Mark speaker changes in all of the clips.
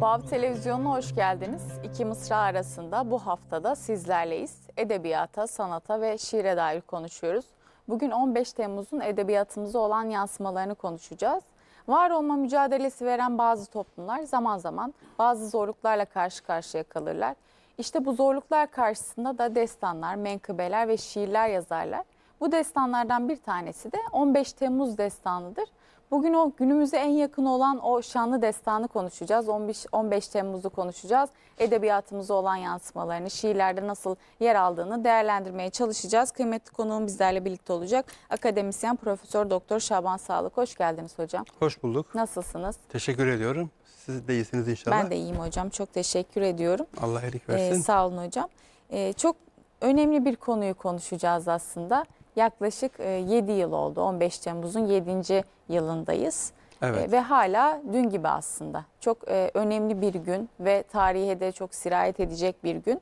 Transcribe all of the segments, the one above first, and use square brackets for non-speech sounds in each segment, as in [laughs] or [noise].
Speaker 1: BAV Televizyonu'na hoş geldiniz. İki mısra arasında bu haftada sizlerleyiz. Edebiyata, sanata ve şiire dair konuşuyoruz. Bugün 15 Temmuz'un edebiyatımıza olan yansımalarını konuşacağız. Var olma mücadelesi veren bazı toplumlar zaman zaman bazı zorluklarla karşı karşıya kalırlar. İşte bu zorluklar karşısında da destanlar, menkıbeler ve şiirler yazarlar. Bu destanlardan bir tanesi de 15 Temmuz destanıdır. Bugün o günümüze en yakın olan o şanlı destanı konuşacağız. 15, 15 Temmuz'u konuşacağız. Edebiyatımıza olan yansımalarını, şiirlerde nasıl yer aldığını değerlendirmeye çalışacağız. Kıymetli konuğum bizlerle birlikte olacak. Akademisyen Profesör Doktor Şaban Sağlık. Hoş geldiniz hocam. Hoş bulduk. Nasılsınız?
Speaker 2: Teşekkür ediyorum. Siz de iyisiniz inşallah. Ben de iyiyim
Speaker 1: hocam. Çok teşekkür ediyorum.
Speaker 2: Allah erik versin. Ee, sağ
Speaker 1: olun hocam. Ee, çok önemli bir konuyu konuşacağız aslında yaklaşık 7 e, yıl oldu. 15 Temmuz'un 7. yılındayız. Evet. E, ve hala dün gibi aslında. Çok e, önemli bir gün ve tarihe de çok sirayet edecek bir gün.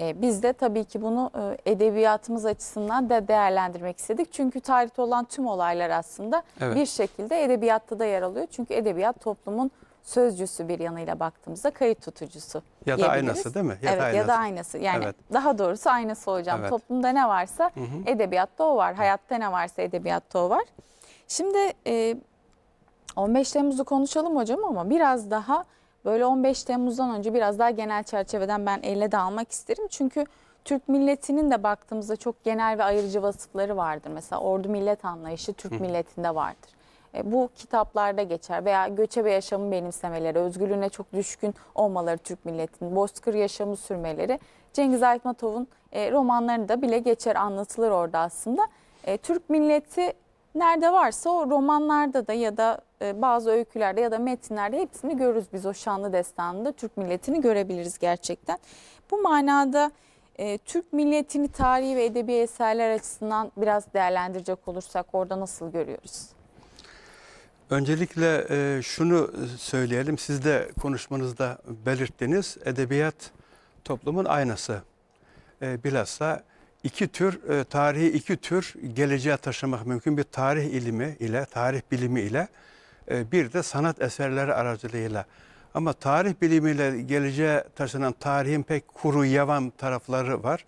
Speaker 1: Biz de tabii ki bunu edebiyatımız açısından da değerlendirmek istedik. Çünkü tarihte olan tüm olaylar aslında evet. bir şekilde edebiyatta da yer alıyor. Çünkü edebiyat toplumun sözcüsü bir yanıyla baktığımızda kayıt tutucusu. Ya da aynası değil mi? Ya evet da ya da aynası. Yani evet. daha doğrusu aynası hocam. Evet. Toplumda ne varsa hı hı. edebiyatta o var. Hayatta ne varsa edebiyatta o var. Şimdi e, 15 Temmuz'u konuşalım hocam ama biraz daha böyle 15 Temmuz'dan önce biraz daha genel çerçeveden ben elle de almak isterim. Çünkü Türk milletinin de baktığımızda çok genel ve ayırıcı vasıfları vardır. Mesela ordu millet anlayışı Türk Hı. milletinde vardır. E, bu kitaplarda geçer veya göçebe yaşamı benimsemeleri, özgürlüğüne çok düşkün olmaları Türk milletinin, bozkır yaşamı sürmeleri Cengiz Aytmatov'un e, romanlarını da bile geçer anlatılır orada aslında. E, Türk milleti nerede varsa o romanlarda da ya da bazı öykülerde ya da metinlerde hepsini görürüz biz o şanlı destanında Türk milletini görebiliriz gerçekten. Bu manada Türk milletini tarihi ve edebi eserler açısından biraz değerlendirecek olursak orada nasıl görüyoruz?
Speaker 2: Öncelikle e, şunu söyleyelim. Siz de konuşmanızda belirttiniz. Edebiyat toplumun aynası. E, bilhassa iki tür e, tarihi iki tür geleceğe taşımak mümkün. Bir tarih ilimi ile, tarih bilimi ile e, bir de sanat eserleri aracılığıyla. Ama tarih bilimiyle geleceğe taşınan tarihin pek kuru yavan tarafları var.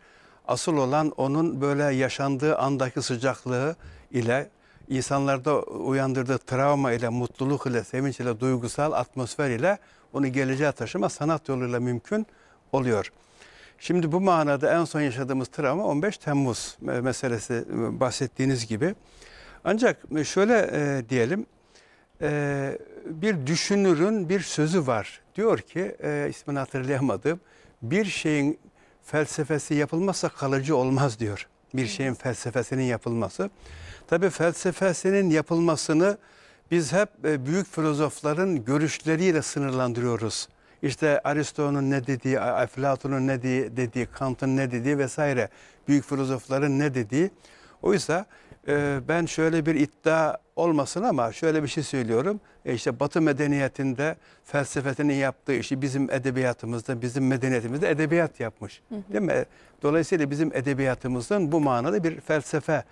Speaker 2: Asıl olan onun böyle yaşandığı andaki sıcaklığı ile insanlarda uyandırdığı travma ile, mutluluk ile, sevinç ile, duygusal atmosfer ile onu geleceğe taşıma sanat yoluyla mümkün oluyor. Şimdi bu manada en son yaşadığımız travma 15 Temmuz meselesi ıı, bahsettiğiniz gibi. Ancak ıı, şöyle e, diyelim, e, bir düşünürün bir sözü var. Diyor ki, e, ismini hatırlayamadım, bir şeyin felsefesi yapılmazsa kalıcı olmaz diyor. Bir şeyin felsefesinin yapılması. Tabii felsefesinin yapılmasını biz hep e, büyük filozofların görüşleriyle sınırlandırıyoruz. İşte Aristo'nun ne dediği, Eflatun'un ne dediği, dediği Kant'ın ne dediği vesaire büyük filozofların ne dediği. Oysa e, ben şöyle bir iddia olmasın ama şöyle bir şey söylüyorum. E, işte Batı medeniyetinde felsefetinin yaptığı işi bizim edebiyatımızda, bizim medeniyetimizde edebiyat yapmış. Hı hı. Değil mi? Dolayısıyla bizim edebiyatımızın bu manada bir felsefe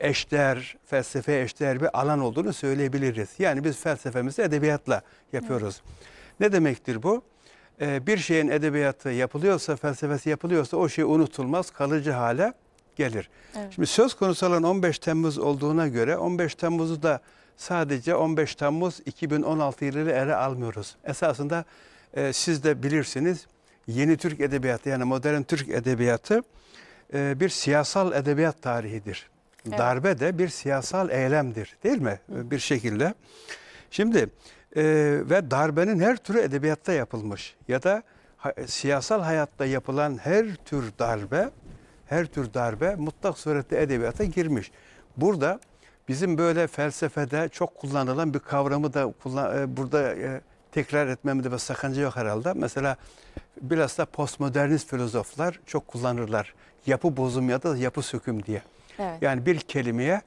Speaker 2: eşdeğer, felsefe eşdeğer bir alan olduğunu söyleyebiliriz. Yani biz felsefemizi edebiyatla yapıyoruz. Evet. Ne demektir bu? Ee, bir şeyin edebiyatı yapılıyorsa, felsefesi yapılıyorsa o şey unutulmaz, kalıcı hale gelir. Evet. Şimdi söz konusu olan 15 Temmuz olduğuna göre 15 Temmuz'u da sadece 15 Temmuz 2016 yılını ele almıyoruz. Esasında e, siz de bilirsiniz yeni Türk edebiyatı yani modern Türk edebiyatı e, bir siyasal edebiyat tarihidir. Darbe de bir siyasal eylemdir değil mi? Bir şekilde. Şimdi e, ve darbenin her türü edebiyatta yapılmış ya da e, siyasal hayatta yapılan her tür darbe her tür darbe mutlak surette edebiyata girmiş. Burada bizim böyle felsefede çok kullanılan bir kavramı da kullan, e, burada e, tekrar etmemde bir sakınca yok herhalde. Mesela biraz da postmodernist filozoflar çok kullanırlar. Yapı bozum ya da yapı söküm diye. Evet. Yani bir kelimeye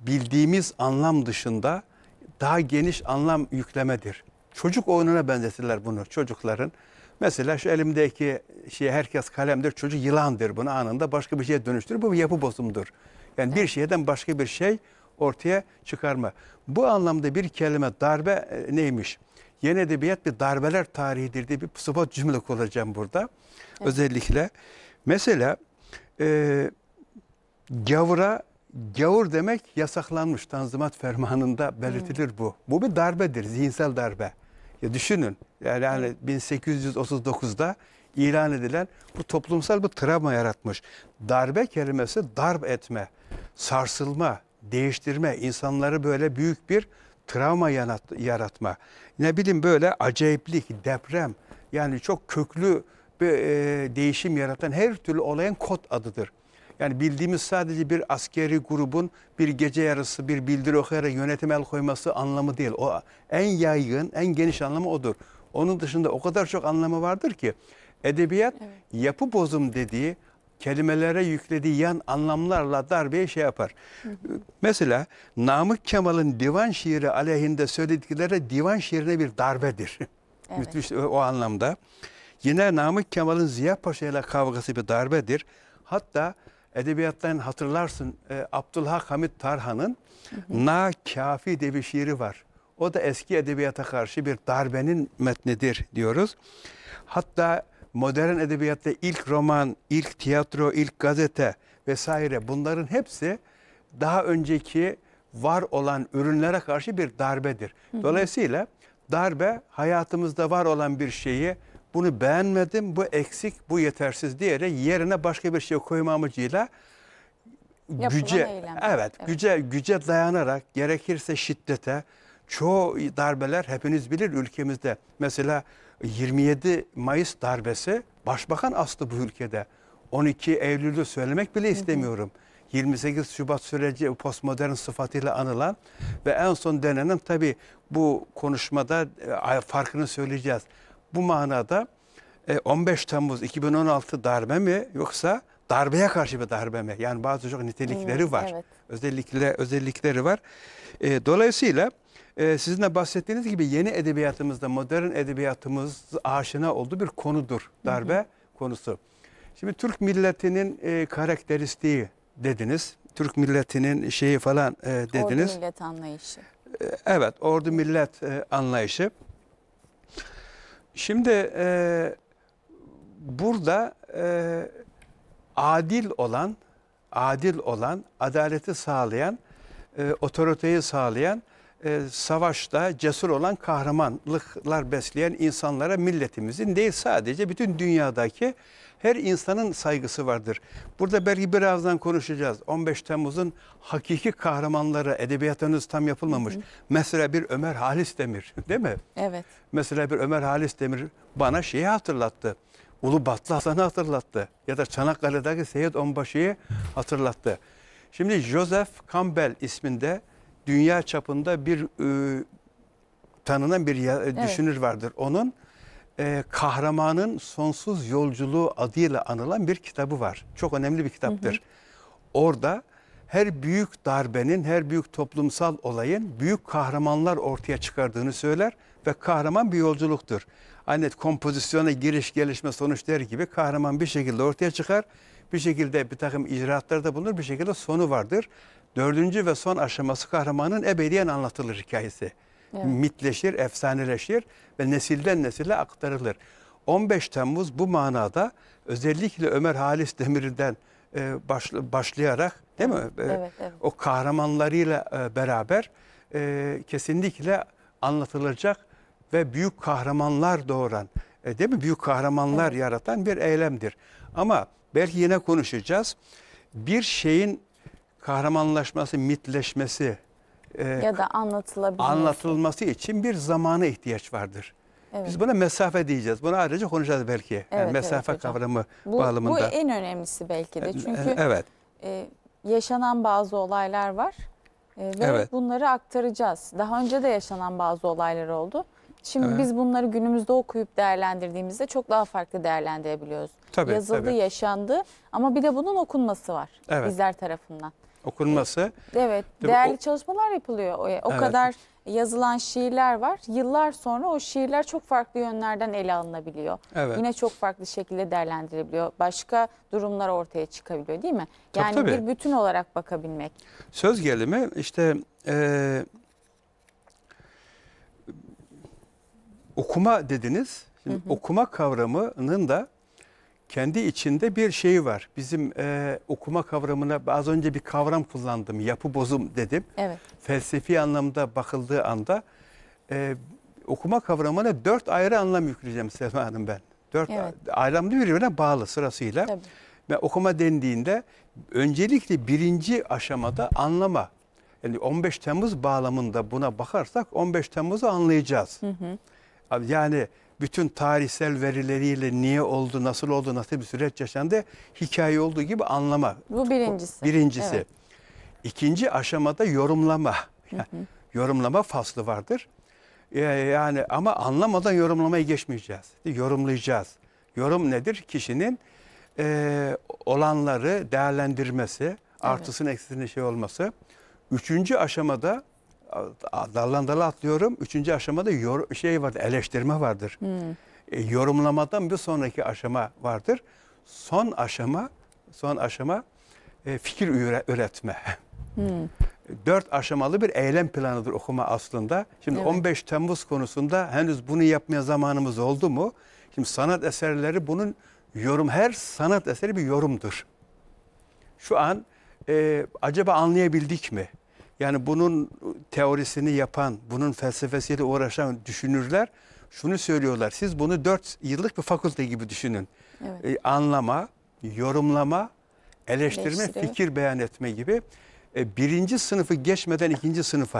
Speaker 2: bildiğimiz anlam dışında daha geniş anlam yüklemedir. Çocuk oyununa benzetirler bunu çocukların. Mesela şu elimdeki şey herkes kalemdir, çocuk yılandır bunu anında başka bir şeye dönüştürür. Bu bir yapı bozumdur. Yani bir şeyden başka bir şey ortaya çıkarma. Bu anlamda bir kelime darbe e, neymiş? Yeni edebiyat bir darbeler tarihidir diye bir sıfat cümle kullanacağım burada. Evet. Özellikle mesela e, gavura gavur demek yasaklanmış. Tanzimat fermanında belirtilir bu. Bu bir darbedir, zihinsel darbe. Ya düşünün yani, yani 1839'da ilan edilen bu toplumsal bir travma yaratmış. Darbe kelimesi darp etme, sarsılma, değiştirme, insanları böyle büyük bir travma yaratma. Ne bileyim böyle acayiplik, deprem yani çok köklü bir e, değişim yaratan her türlü olayın kod adıdır. Yani bildiğimiz sadece bir askeri grubun bir gece yarısı bir bildiri okuyarak yönetime el koyması anlamı değil. O en yaygın, en geniş anlamı odur. Onun dışında o kadar çok anlamı vardır ki edebiyat evet. yapı bozum dediği kelimelere yüklediği yan anlamlarla darbeyi şey yapar. Mesela Namık Kemal'in divan şiiri aleyhinde söyledikleri divan şiirine bir darbedir. [laughs] Evet. Müthiş o anlamda. Yine Namık Kemal'in Ziya Paşa ile kavgası bir darbedir. Hatta edebiyattan hatırlarsın e, Abdülhak Hamit Tarhan'ın Na Kafi diye bir şiiri var. O da eski edebiyata karşı bir darbenin metnidir diyoruz. Hatta modern edebiyatta ilk roman, ilk tiyatro, ilk gazete vesaire bunların hepsi daha önceki var olan ürünlere karşı bir darbedir. Dolayısıyla darbe hayatımızda var olan bir şeyi bunu beğenmedim, bu eksik, bu yetersiz diyerek yerine başka bir şey koyma amacıyla
Speaker 1: Yapılan güce evet, evet
Speaker 2: güce güce dayanarak gerekirse şiddete çoğu darbeler hepiniz bilir ülkemizde. Mesela 27 Mayıs darbesi başbakan astı bu ülkede. 12 Eylül'ü söylemek bile istemiyorum. Hı hı. 28 Şubat süreci postmodern sıfatıyla anılan ve en son denenen tabii bu konuşmada e, farkını söyleyeceğiz. Bu manada 15 e, Temmuz 2016 darbe mi yoksa darbeye karşı bir darbe mi? Yani bazı çok nitelikleri hmm, var. Evet. Özellikle özellikleri var. E, dolayısıyla e, sizin de bahsettiğiniz gibi yeni edebiyatımızda modern edebiyatımız aşina olduğu bir konudur darbe hı hı. konusu. Şimdi Türk milletinin e, karakteristiği dediniz. Türk milletinin şeyi falan dediniz. Ordu
Speaker 1: millet anlayışı.
Speaker 2: evet, ordu millet anlayışı. Şimdi e, burada e, adil olan, adil olan, adaleti sağlayan, e, otoriteyi sağlayan, e, savaşta cesur olan kahramanlıklar besleyen insanlara milletimizin değil sadece bütün dünyadaki her insanın saygısı vardır. Burada belki birazdan konuşacağız. 15 Temmuz'un hakiki kahramanları edebiyatınız tam yapılmamış. Hı hı. Mesela bir Ömer Halis Demir [laughs] değil mi? Evet. Mesela bir Ömer Halis Demir bana şeyi hatırlattı. Ulu Batlı Hasan'ı hatırlattı. Ya da Çanakkale'deki Seyyid Onbaşı'yı hatırlattı. Şimdi Joseph Campbell isminde dünya çapında bir e, tanınan bir ya, evet. düşünür vardır. Onun e, kahramanın sonsuz yolculuğu adıyla anılan bir kitabı var. Çok önemli bir kitaptır. Hı hı. Orada her büyük darbenin, her büyük toplumsal olayın büyük kahramanlar ortaya çıkardığını söyler ve kahraman bir yolculuktur. Aynı kompozisyona giriş, gelişme, sonuç der gibi kahraman bir şekilde ortaya çıkar, bir şekilde bir takım icraatlarda bulunur, bir şekilde sonu vardır. Dördüncü ve son aşaması kahramanın ebediyen anlatılır hikayesi evet. mitleşir, efsaneleşir ve nesilden nesile aktarılır. 15 Temmuz bu manada özellikle Ömer Halis Demir'den e, başla, başlayarak değil mi? E, evet, evet. O kahramanlarıyla e, beraber e, kesinlikle anlatılacak ve büyük kahramanlar doğuran, e, değil mi? Büyük kahramanlar evet. yaratan bir eylemdir. Ama belki yine konuşacağız. Bir şeyin kahramanlaşması, mitleşmesi, e, ya
Speaker 1: da anlatılabilmesi.
Speaker 2: anlatılması için bir zamana ihtiyaç vardır. Evet. Biz buna mesafe diyeceğiz. Buna ayrıca konuşacağız belki. Evet, yani mesafe evet, kavramı bu, bağlamında. Bu en
Speaker 1: önemlisi belki de. Ee, Çünkü evet. e, yaşanan bazı olaylar var e, ve evet. bunları aktaracağız. Daha önce de yaşanan bazı olaylar oldu. Şimdi evet. biz bunları günümüzde okuyup değerlendirdiğimizde çok daha farklı değerlendirebiliyoruz. Tabii, Yazıldı, tabii. yaşandı ama bir de bunun okunması var evet. bizler tarafından
Speaker 2: okunması.
Speaker 1: Evet, Tabii değerli o, çalışmalar yapılıyor. O, o evet. kadar yazılan şiirler var. Yıllar sonra o şiirler çok farklı yönlerden ele alınabiliyor. Evet. Yine çok farklı şekilde değerlendirilebiliyor. Başka durumlar ortaya çıkabiliyor değil mi? Yani tabii. bir bütün olarak bakabilmek.
Speaker 2: Söz gelimi işte e, okuma dediniz. Şimdi hı hı. okuma kavramının da kendi içinde bir şeyi var. Bizim e, okuma kavramına az önce bir kavram kullandım. Yapı bozum dedim. Evet. Felsefi anlamda bakıldığı anda e, okuma kavramına dört ayrı anlam yükleyeceğim Selma Hanım ben. Dört evet. anlamlı birbirine bağlı sırasıyla. Tabii. Ve okuma dendiğinde öncelikle birinci aşamada anlama. Yani 15 Temmuz bağlamında buna bakarsak 15 Temmuz'u anlayacağız. Hı hı. Yani bütün tarihsel verileriyle niye oldu, nasıl oldu, nasıl bir süreç yaşandı hikaye olduğu gibi anlama. Bu birincisi. Birincisi. Evet. İkinci aşamada yorumlama. Yani hı hı. Yorumlama faslı vardır. Ee, yani ama anlamadan yorumlamayı geçmeyeceğiz. Yorumlayacağız. Yorum nedir? Kişinin e, olanları değerlendirmesi, evet. artısının eksisinin şey olması. Üçüncü aşamada dallan dala atlıyorum. Üçüncü aşamada yor, şey vardır, eleştirme vardır. Hmm. E, yorumlamadan bir sonraki aşama vardır. Son aşama, son aşama e, fikir üretme. Hmm. [laughs] Dört aşamalı bir eylem planıdır okuma aslında. Şimdi evet. 15 Temmuz konusunda henüz bunu yapmaya zamanımız oldu mu? Şimdi sanat eserleri bunun yorum, her sanat eseri bir yorumdur. Şu an e, acaba anlayabildik mi? Yani bunun teorisini yapan, bunun felsefesiyle uğraşan düşünürler şunu söylüyorlar. Siz bunu dört yıllık bir fakülte gibi düşünün. Evet. Ee, anlama, yorumlama, eleştirme, Eleştiri. fikir beyan etme gibi. Ee, birinci sınıfı geçmeden ikinci sınıfa,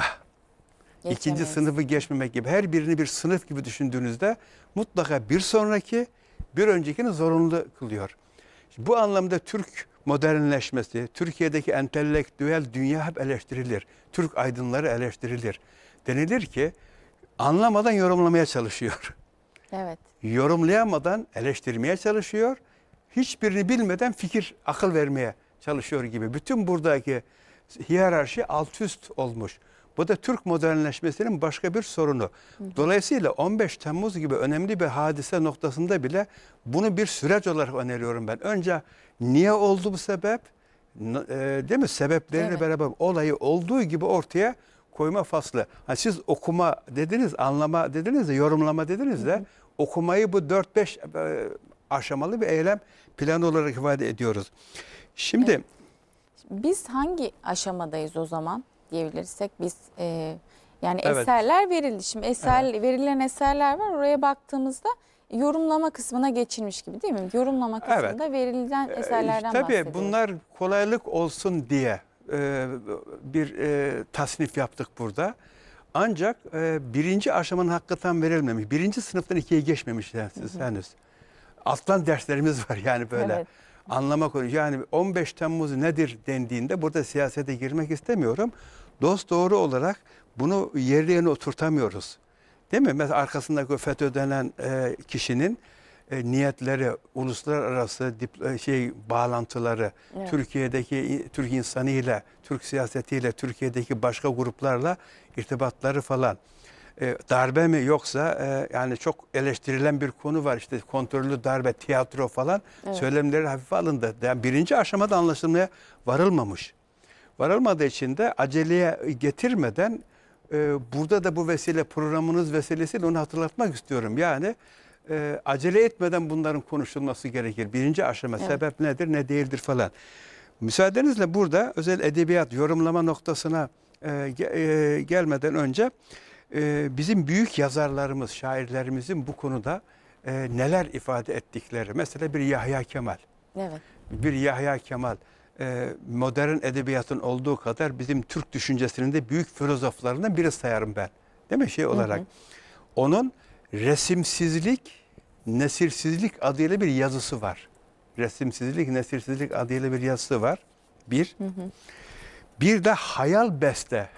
Speaker 2: Geçemeyiz. ikinci sınıfı geçmemek gibi her birini bir sınıf gibi düşündüğünüzde mutlaka bir sonraki, bir öncekini zorunlu kılıyor. Şimdi bu anlamda Türk modernleşmesi, Türkiye'deki entelektüel dünya hep eleştirilir. Türk aydınları eleştirilir. Denilir ki anlamadan yorumlamaya çalışıyor. Evet. Yorumlayamadan eleştirmeye çalışıyor. Hiçbirini bilmeden fikir, akıl vermeye çalışıyor gibi. Bütün buradaki hiyerarşi alt üst olmuş. Bu da Türk modernleşmesinin başka bir sorunu. Dolayısıyla 15 Temmuz gibi önemli bir hadise noktasında bile bunu bir süreç olarak öneriyorum ben. Önce niye oldu bu sebep? E, değil mi? Sebeplerini evet. beraber olayı olduğu gibi ortaya koyma faslı. Hani siz okuma dediniz, anlama dediniz de, yorumlama dediniz de hı hı. okumayı bu 4-5 e, aşamalı bir eylem planı olarak ifade ediyoruz. Şimdi evet.
Speaker 1: biz hangi aşamadayız o zaman? diyebilirsek biz e, yani evet. eserler verildi. Şimdi eser evet. verilen eserler var. Oraya baktığımızda yorumlama kısmına geçilmiş gibi değil mi? Yorumlama kısmında evet. verilen e, eserlerden ee, tabii bahsediyoruz. Tabii bunlar
Speaker 2: kolaylık olsun diye e, bir e, tasnif yaptık burada. Ancak e, birinci aşamanın hakikaten verilmemiş. Birinci sınıftan ikiye geçmemiş henüz. Aslan derslerimiz var yani böyle. Evet anlamak önemli. Yani 15 Temmuz nedir dendiğinde burada siyasete girmek istemiyorum. Dost doğru olarak bunu yerli yerine oturtamıyoruz. Değil mi? Mesela arkasındaki FETÖ denen e, kişinin e, niyetleri, uluslararası dip, e, şey bağlantıları, evet. Türkiye'deki Türk insanı ile Türk siyasetiyle, Türkiye'deki başka gruplarla irtibatları falan. E, darbe mi yoksa e, yani çok eleştirilen bir konu var işte kontrollü darbe, tiyatro falan evet. söylemleri hafife alındı. Yani birinci aşamada anlaşılmaya varılmamış. Varılmadığı için de aceleye getirmeden e, burada da bu vesile programınız vesilesiyle onu hatırlatmak istiyorum. Yani e, acele etmeden bunların konuşulması gerekir. Birinci aşama evet. sebep nedir ne değildir falan. Müsaadenizle burada özel edebiyat yorumlama noktasına e, e, gelmeden önce... Ee, bizim büyük yazarlarımız, şairlerimizin bu konuda e, neler ifade ettikleri. Mesela bir Yahya Kemal. Evet. Bir Yahya Kemal e, modern edebiyatın olduğu kadar bizim Türk düşüncesinin de büyük filozoflarından biri sayarım ben. Değil mi şey olarak? Hı hı. Onun resimsizlik, nesirsizlik adıyla bir yazısı var. Resimsizlik, nesirsizlik adıyla bir yazısı var. Bir. Hı hı. Bir de hayal beste.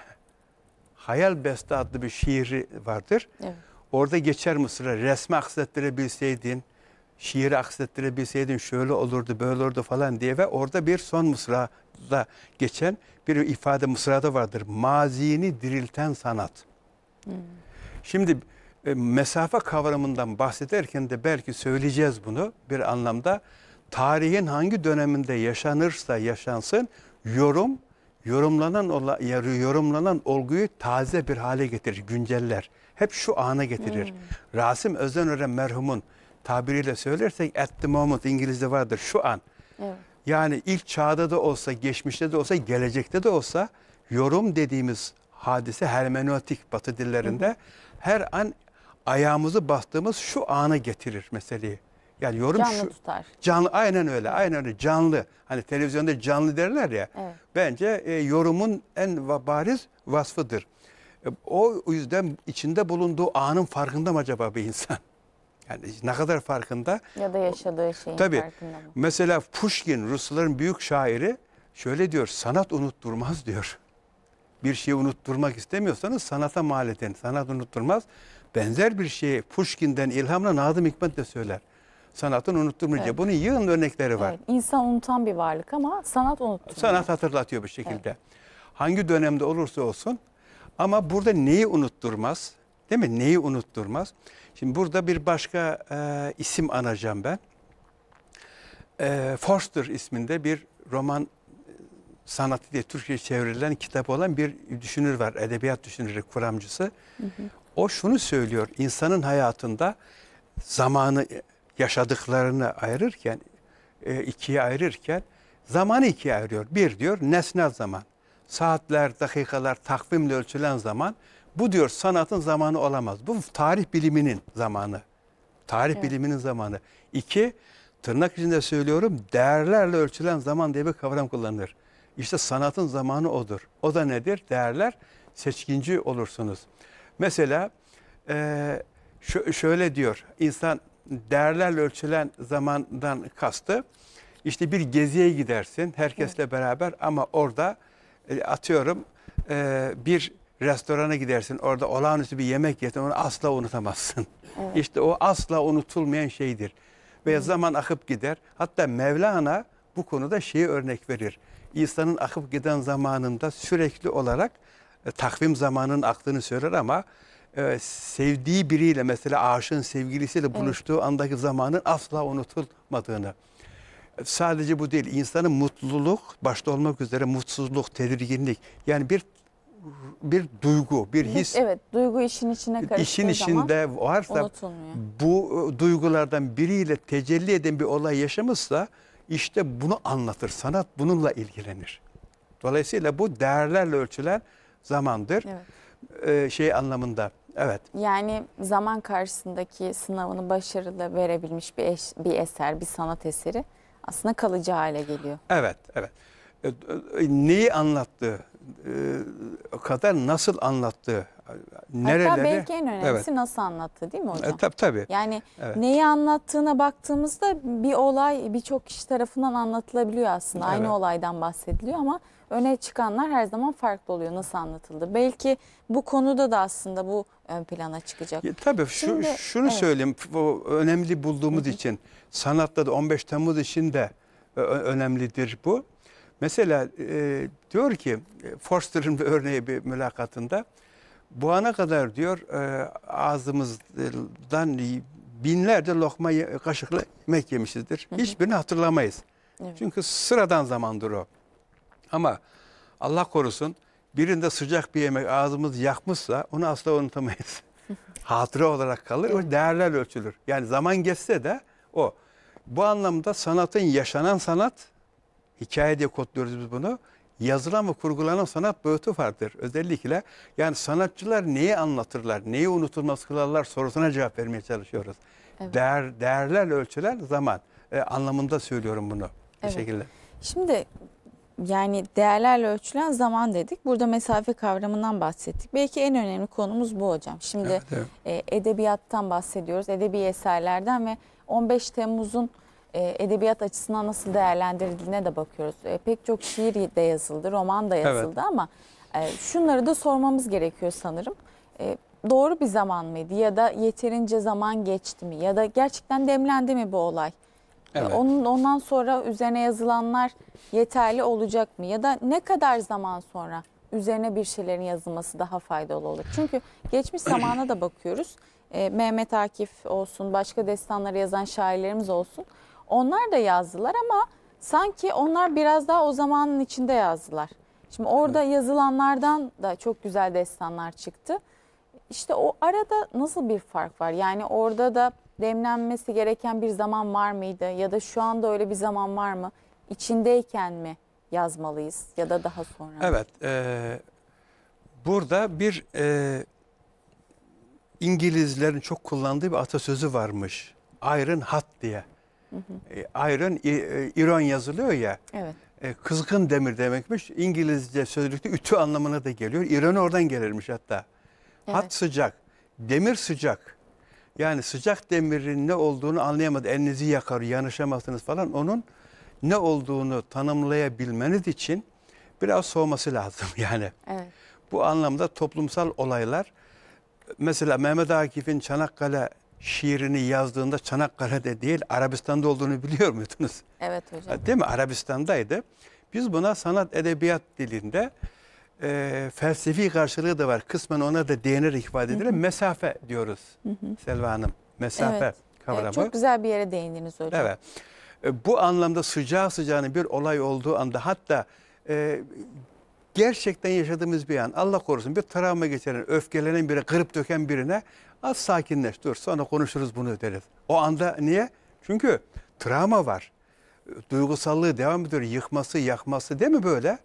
Speaker 2: Hayal Beste adlı bir şiiri vardır. Evet. Orada geçer Mısır'a resmi aksettirebilseydin, şiiri aksettirebilseydin şöyle olurdu, böyle olurdu falan diye ve orada bir son Mısır'da geçen bir ifade Mısır'da vardır. Mazini dirilten sanat. Hmm. Şimdi e, mesafe kavramından bahsederken de belki söyleyeceğiz bunu bir anlamda. Tarihin hangi döneminde yaşanırsa yaşansın yorum yorumlanan yorumlanan olguyu taze bir hale getirir, günceller. Hep şu ana getirir. Hmm. Rasim Özenören merhumun tabiriyle söylersek at the moment İngilizce vardır şu an. Evet. Yani ilk çağda da olsa, geçmişte de olsa, gelecekte de olsa yorum dediğimiz hadise hermenötik batı dillerinde hı her an ayağımızı bastığımız şu ana getirir meseleyi. Yani yorum canlı şu, tutar. Canlı aynen öyle. Aynen öyle canlı. Hani televizyonda canlı derler ya. Evet. Bence e, yorumun en bariz vasfıdır. E, o yüzden içinde bulunduğu anın farkında mı acaba bir insan? [laughs] Yani ne kadar farkında?
Speaker 1: Ya da yaşadığı şeyin Tabii, farkında mı?
Speaker 2: Mesela Pushkin, Rusların büyük şairi şöyle diyor, sanat unutturmaz diyor. Bir şeyi unutturmak istemiyorsanız sanata mal edin. Sanat unutturmaz. Benzer bir şeyi Pushkin'den ilhamla Nazım Hikmet de söyler sanatın unutturmayacak. Evet. Bunun yığın örnekleri var. Evet,
Speaker 1: insan unutan bir varlık ama sanat unutturmuyor.
Speaker 2: Sanat hatırlatıyor bir şekilde. Evet. Hangi dönemde olursa olsun ama burada neyi unutturmaz? Değil mi? Neyi unutturmaz? Şimdi burada bir başka e, isim anacağım ben. E, Forster isminde bir roman e, sanatı diye Türkçe'ye çevrilen kitap olan bir düşünür var. Edebiyat düşünürü, kuramcısı. Hı hı. O şunu söylüyor. İnsanın hayatında zamanı yaşadıklarını ayırırken, e, ikiye ayırırken zamanı ikiye ayırıyor. Bir diyor nesne zaman, saatler, dakikalar takvimle ölçülen zaman bu diyor sanatın zamanı olamaz. Bu tarih biliminin zamanı. Tarih evet. biliminin zamanı. İki, tırnak içinde söylüyorum değerlerle ölçülen zaman diye bir kavram kullanılır. İşte sanatın zamanı odur. O da nedir? Değerler seçkinci olursunuz. Mesela e, şöyle diyor insan değerlerle ölçülen zamandan kastı işte bir geziye gidersin herkesle beraber ama orada e, atıyorum e, bir restorana gidersin orada olağanüstü bir yemek yersin onu asla unutamazsın. Evet. [laughs] İşte o asla unutulmayan şeydir. Ve Hı. zaman akıp gider. Hatta Mevlana bu konuda şeyi örnek verir. İsa'nın akıp giden zamanında sürekli olarak e, takvim zamanının aklını söyler ama e, sevdiği biriyle mesela aşığın sevgilisiyle buluştuğu evet. andaki zamanın asla unutulmadığını. Sadece bu değil, insanın mutluluk başta olmak üzere mutsuzluk, tedirginlik yani bir bir duygu, bir his. Evet,
Speaker 1: duygu işin içine karıştığı işin içinde zaman varsa unutulmuyor.
Speaker 2: bu e, duygulardan biriyle tecelli eden bir olay yaşamışsa işte bunu anlatır. Sanat bununla ilgilenir. Dolayısıyla bu değerlerle ölçülen zamandır. Evet. E, şey anlamında. Evet.
Speaker 1: Yani zaman karşısındaki sınavını başarılı verebilmiş bir, eş, bir eser, bir sanat eseri aslında kalıcı hale geliyor.
Speaker 2: Evet, evet. E, e, neyi anlattığı, e, kadar nasıl anlattığı, nereleri... Hatta belki en önemlisi evet.
Speaker 1: nasıl anlattı değil mi hocam? E, tab tabii. Yani evet. neyi anlattığına baktığımızda bir olay birçok kişi tarafından anlatılabiliyor aslında. Evet. Aynı olaydan bahsediliyor ama öne çıkanlar her zaman farklı oluyor nasıl anlatıldı. Belki bu konuda da aslında bu ön plana çıkacak. Ya,
Speaker 2: tabii şu, Şimdi, şunu evet. söyleyeyim bu önemli bulduğumuz Hı -hı. için sanatta da 15 Temmuz için de e, önemlidir bu. Mesela e, diyor ki e, Forster'ın bir örneği bir mülakatında bu ana kadar diyor e, ağzımızdan binlerce lokma kaşıkla yemek yemişizdir. Hı hı. Hiçbirini hatırlamayız. Evet. Çünkü sıradan zamandır o. Ama Allah korusun birinde sıcak bir yemek ağzımız yakmışsa onu asla unutamayız. [laughs] Hatıra olarak kalır, o değerler ölçülür. Yani zaman geçse de o. Bu anlamda sanatın yaşanan sanat, hikaye diye kodluyoruz biz bunu. Yazılan ve kurgulanan sanat boyutu vardır. Özellikle yani sanatçılar neyi anlatırlar, neyi unutulmaz kılarlar sorusuna cevap vermeye çalışıyoruz. Evet. Değer, değerler ölçüler zaman. Ee, anlamında söylüyorum bunu. Evet. Bir şekilde.
Speaker 1: Şimdi yani değerlerle ölçülen zaman dedik. Burada mesafe kavramından bahsettik. Belki en önemli konumuz bu hocam. Şimdi evet, evet. E, edebiyattan bahsediyoruz, edebi eserlerden ve 15 Temmuz'un e, edebiyat açısından nasıl değerlendirildiğine de bakıyoruz. E, pek çok şiir de yazıldı, roman da yazıldı evet. ama e, şunları da sormamız gerekiyor sanırım. E, doğru bir zaman mıydı ya da yeterince zaman geçti mi ya da gerçekten demlendi mi bu olay? Evet. Ee, onun ondan sonra üzerine yazılanlar yeterli olacak mı ya da ne kadar zaman sonra üzerine bir şeylerin yazılması daha faydalı olur? Çünkü geçmiş [clears throat] zamana da bakıyoruz. E, Mehmet Akif olsun, başka destanları yazan şairlerimiz olsun. Onlar da yazdılar ama sanki onlar biraz daha o zamanın içinde yazdılar. Şimdi orada evet. yazılanlardan da çok güzel destanlar çıktı. İşte o arada nasıl bir fark var? Yani orada da demlenmesi gereken bir zaman var mıydı? Ya da şu anda öyle bir zaman var mı? İçindeyken mi yazmalıyız ya da daha sonra
Speaker 2: Evet. E, burada bir e, İngilizlerin çok kullandığı bir atasözü varmış. Iron hat diye. Hı hı. E, iron, e, iron yazılıyor ya. Evet. E, kızgın demir demekmiş. İngilizce sözlükte ütü anlamına da geliyor. İron oradan gelirmiş hatta. Evet. Hat sıcak, demir sıcak. Yani sıcak demirin ne olduğunu anlayamadı. Elinizi yakar, yanışamazsınız falan. Onun ne olduğunu tanımlayabilmeniz için biraz soğuması lazım [laughs] yani. Evet. Bu anlamda toplumsal olaylar mesela Mehmet Akif'in Çanakkale şiirini yazdığında Çanakkale'de değil Arabistan'da olduğunu biliyor muydunuz?
Speaker 1: Evet hocam.
Speaker 2: Değil mi? Arabistan'daydı. Biz buna sanat edebiyat dilinde e, felsefi karşılığı da var. Kısmen ona da değinerek ifade edilir. Mesafe diyoruz hı hı. Selva Hanım. Mesafe evet. kavramı. Evet, çok güzel
Speaker 1: bir yere değindiniz hocam. Evet.
Speaker 2: E, bu anlamda sıcağı sıcağına bir olay olduğu anda hatta e, gerçekten yaşadığımız bir an Allah korusun bir travma geçiren, öfkelenen biri, kırıp döken birine az sakinleş dur sonra konuşuruz bunu deriz. O anda niye? Çünkü travma var. E, duygusallığı devam ediyor. Yıkması, yakması değil mi böyle?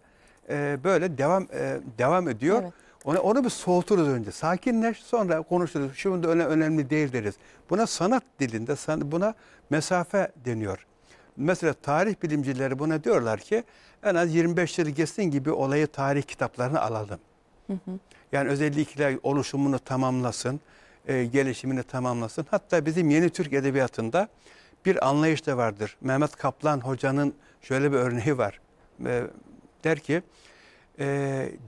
Speaker 2: e, böyle devam e, devam ediyor. Evet. Onu, onu bir soğuturuz önce. Sakinleş sonra konuşuruz. da öne önemli değil deriz. Buna sanat dilinde buna mesafe deniyor. Mesela tarih bilimcileri buna diyorlar ki en az 25 yıl geçsin gibi olayı tarih kitaplarına alalım. Hı hı. Yani özellikle oluşumunu tamamlasın, e, gelişimini tamamlasın. Hatta bizim yeni Türk edebiyatında bir anlayış da vardır. Mehmet Kaplan hocanın şöyle bir örneği var. E, der ki e,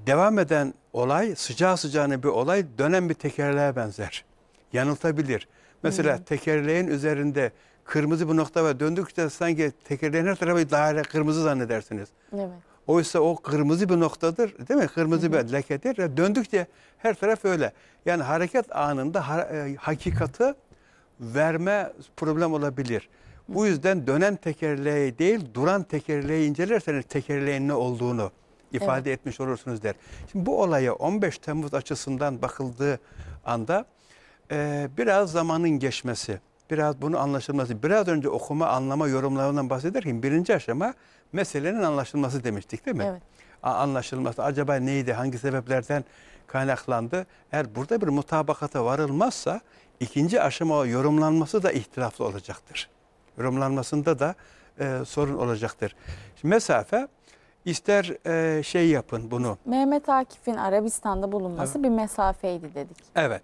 Speaker 2: devam eden olay sıcağı sıcağına bir olay dönen bir tekerleğe benzer. Yanıltabilir. Mesela hmm. tekerleğin üzerinde kırmızı bir nokta var. Döndükçe sanki tekerleğin her tarafı daire kırmızı zannedersiniz. Evet. Oysa o kırmızı bir noktadır değil mi? Kırmızı bir lekedir. Döndükçe her taraf öyle. Yani hareket anında ha, e, hakikati verme problem olabilir. Bu yüzden dönen tekerleği değil duran tekerleği incelerseniz tekerleğin ne olduğunu ifade evet. etmiş olursunuz der. Şimdi bu olaya 15 Temmuz açısından bakıldığı anda e, biraz zamanın geçmesi, biraz bunu anlaşılması, biraz önce okuma, anlama, yorumlarından bahsederken birinci aşama meselenin anlaşılması demiştik değil mi? Evet. Anlaşılması acaba neydi, hangi sebeplerden kaynaklandı? Eğer burada bir mutabakata varılmazsa ikinci aşama yorumlanması da ihtilaflı olacaktır yorumlanmasında da e, sorun olacaktır. Şimdi mesafe ister e, şey yapın bunu.
Speaker 1: Mehmet Akif'in Arabistan'da bulunması evet. bir mesafeydi dedik. Evet.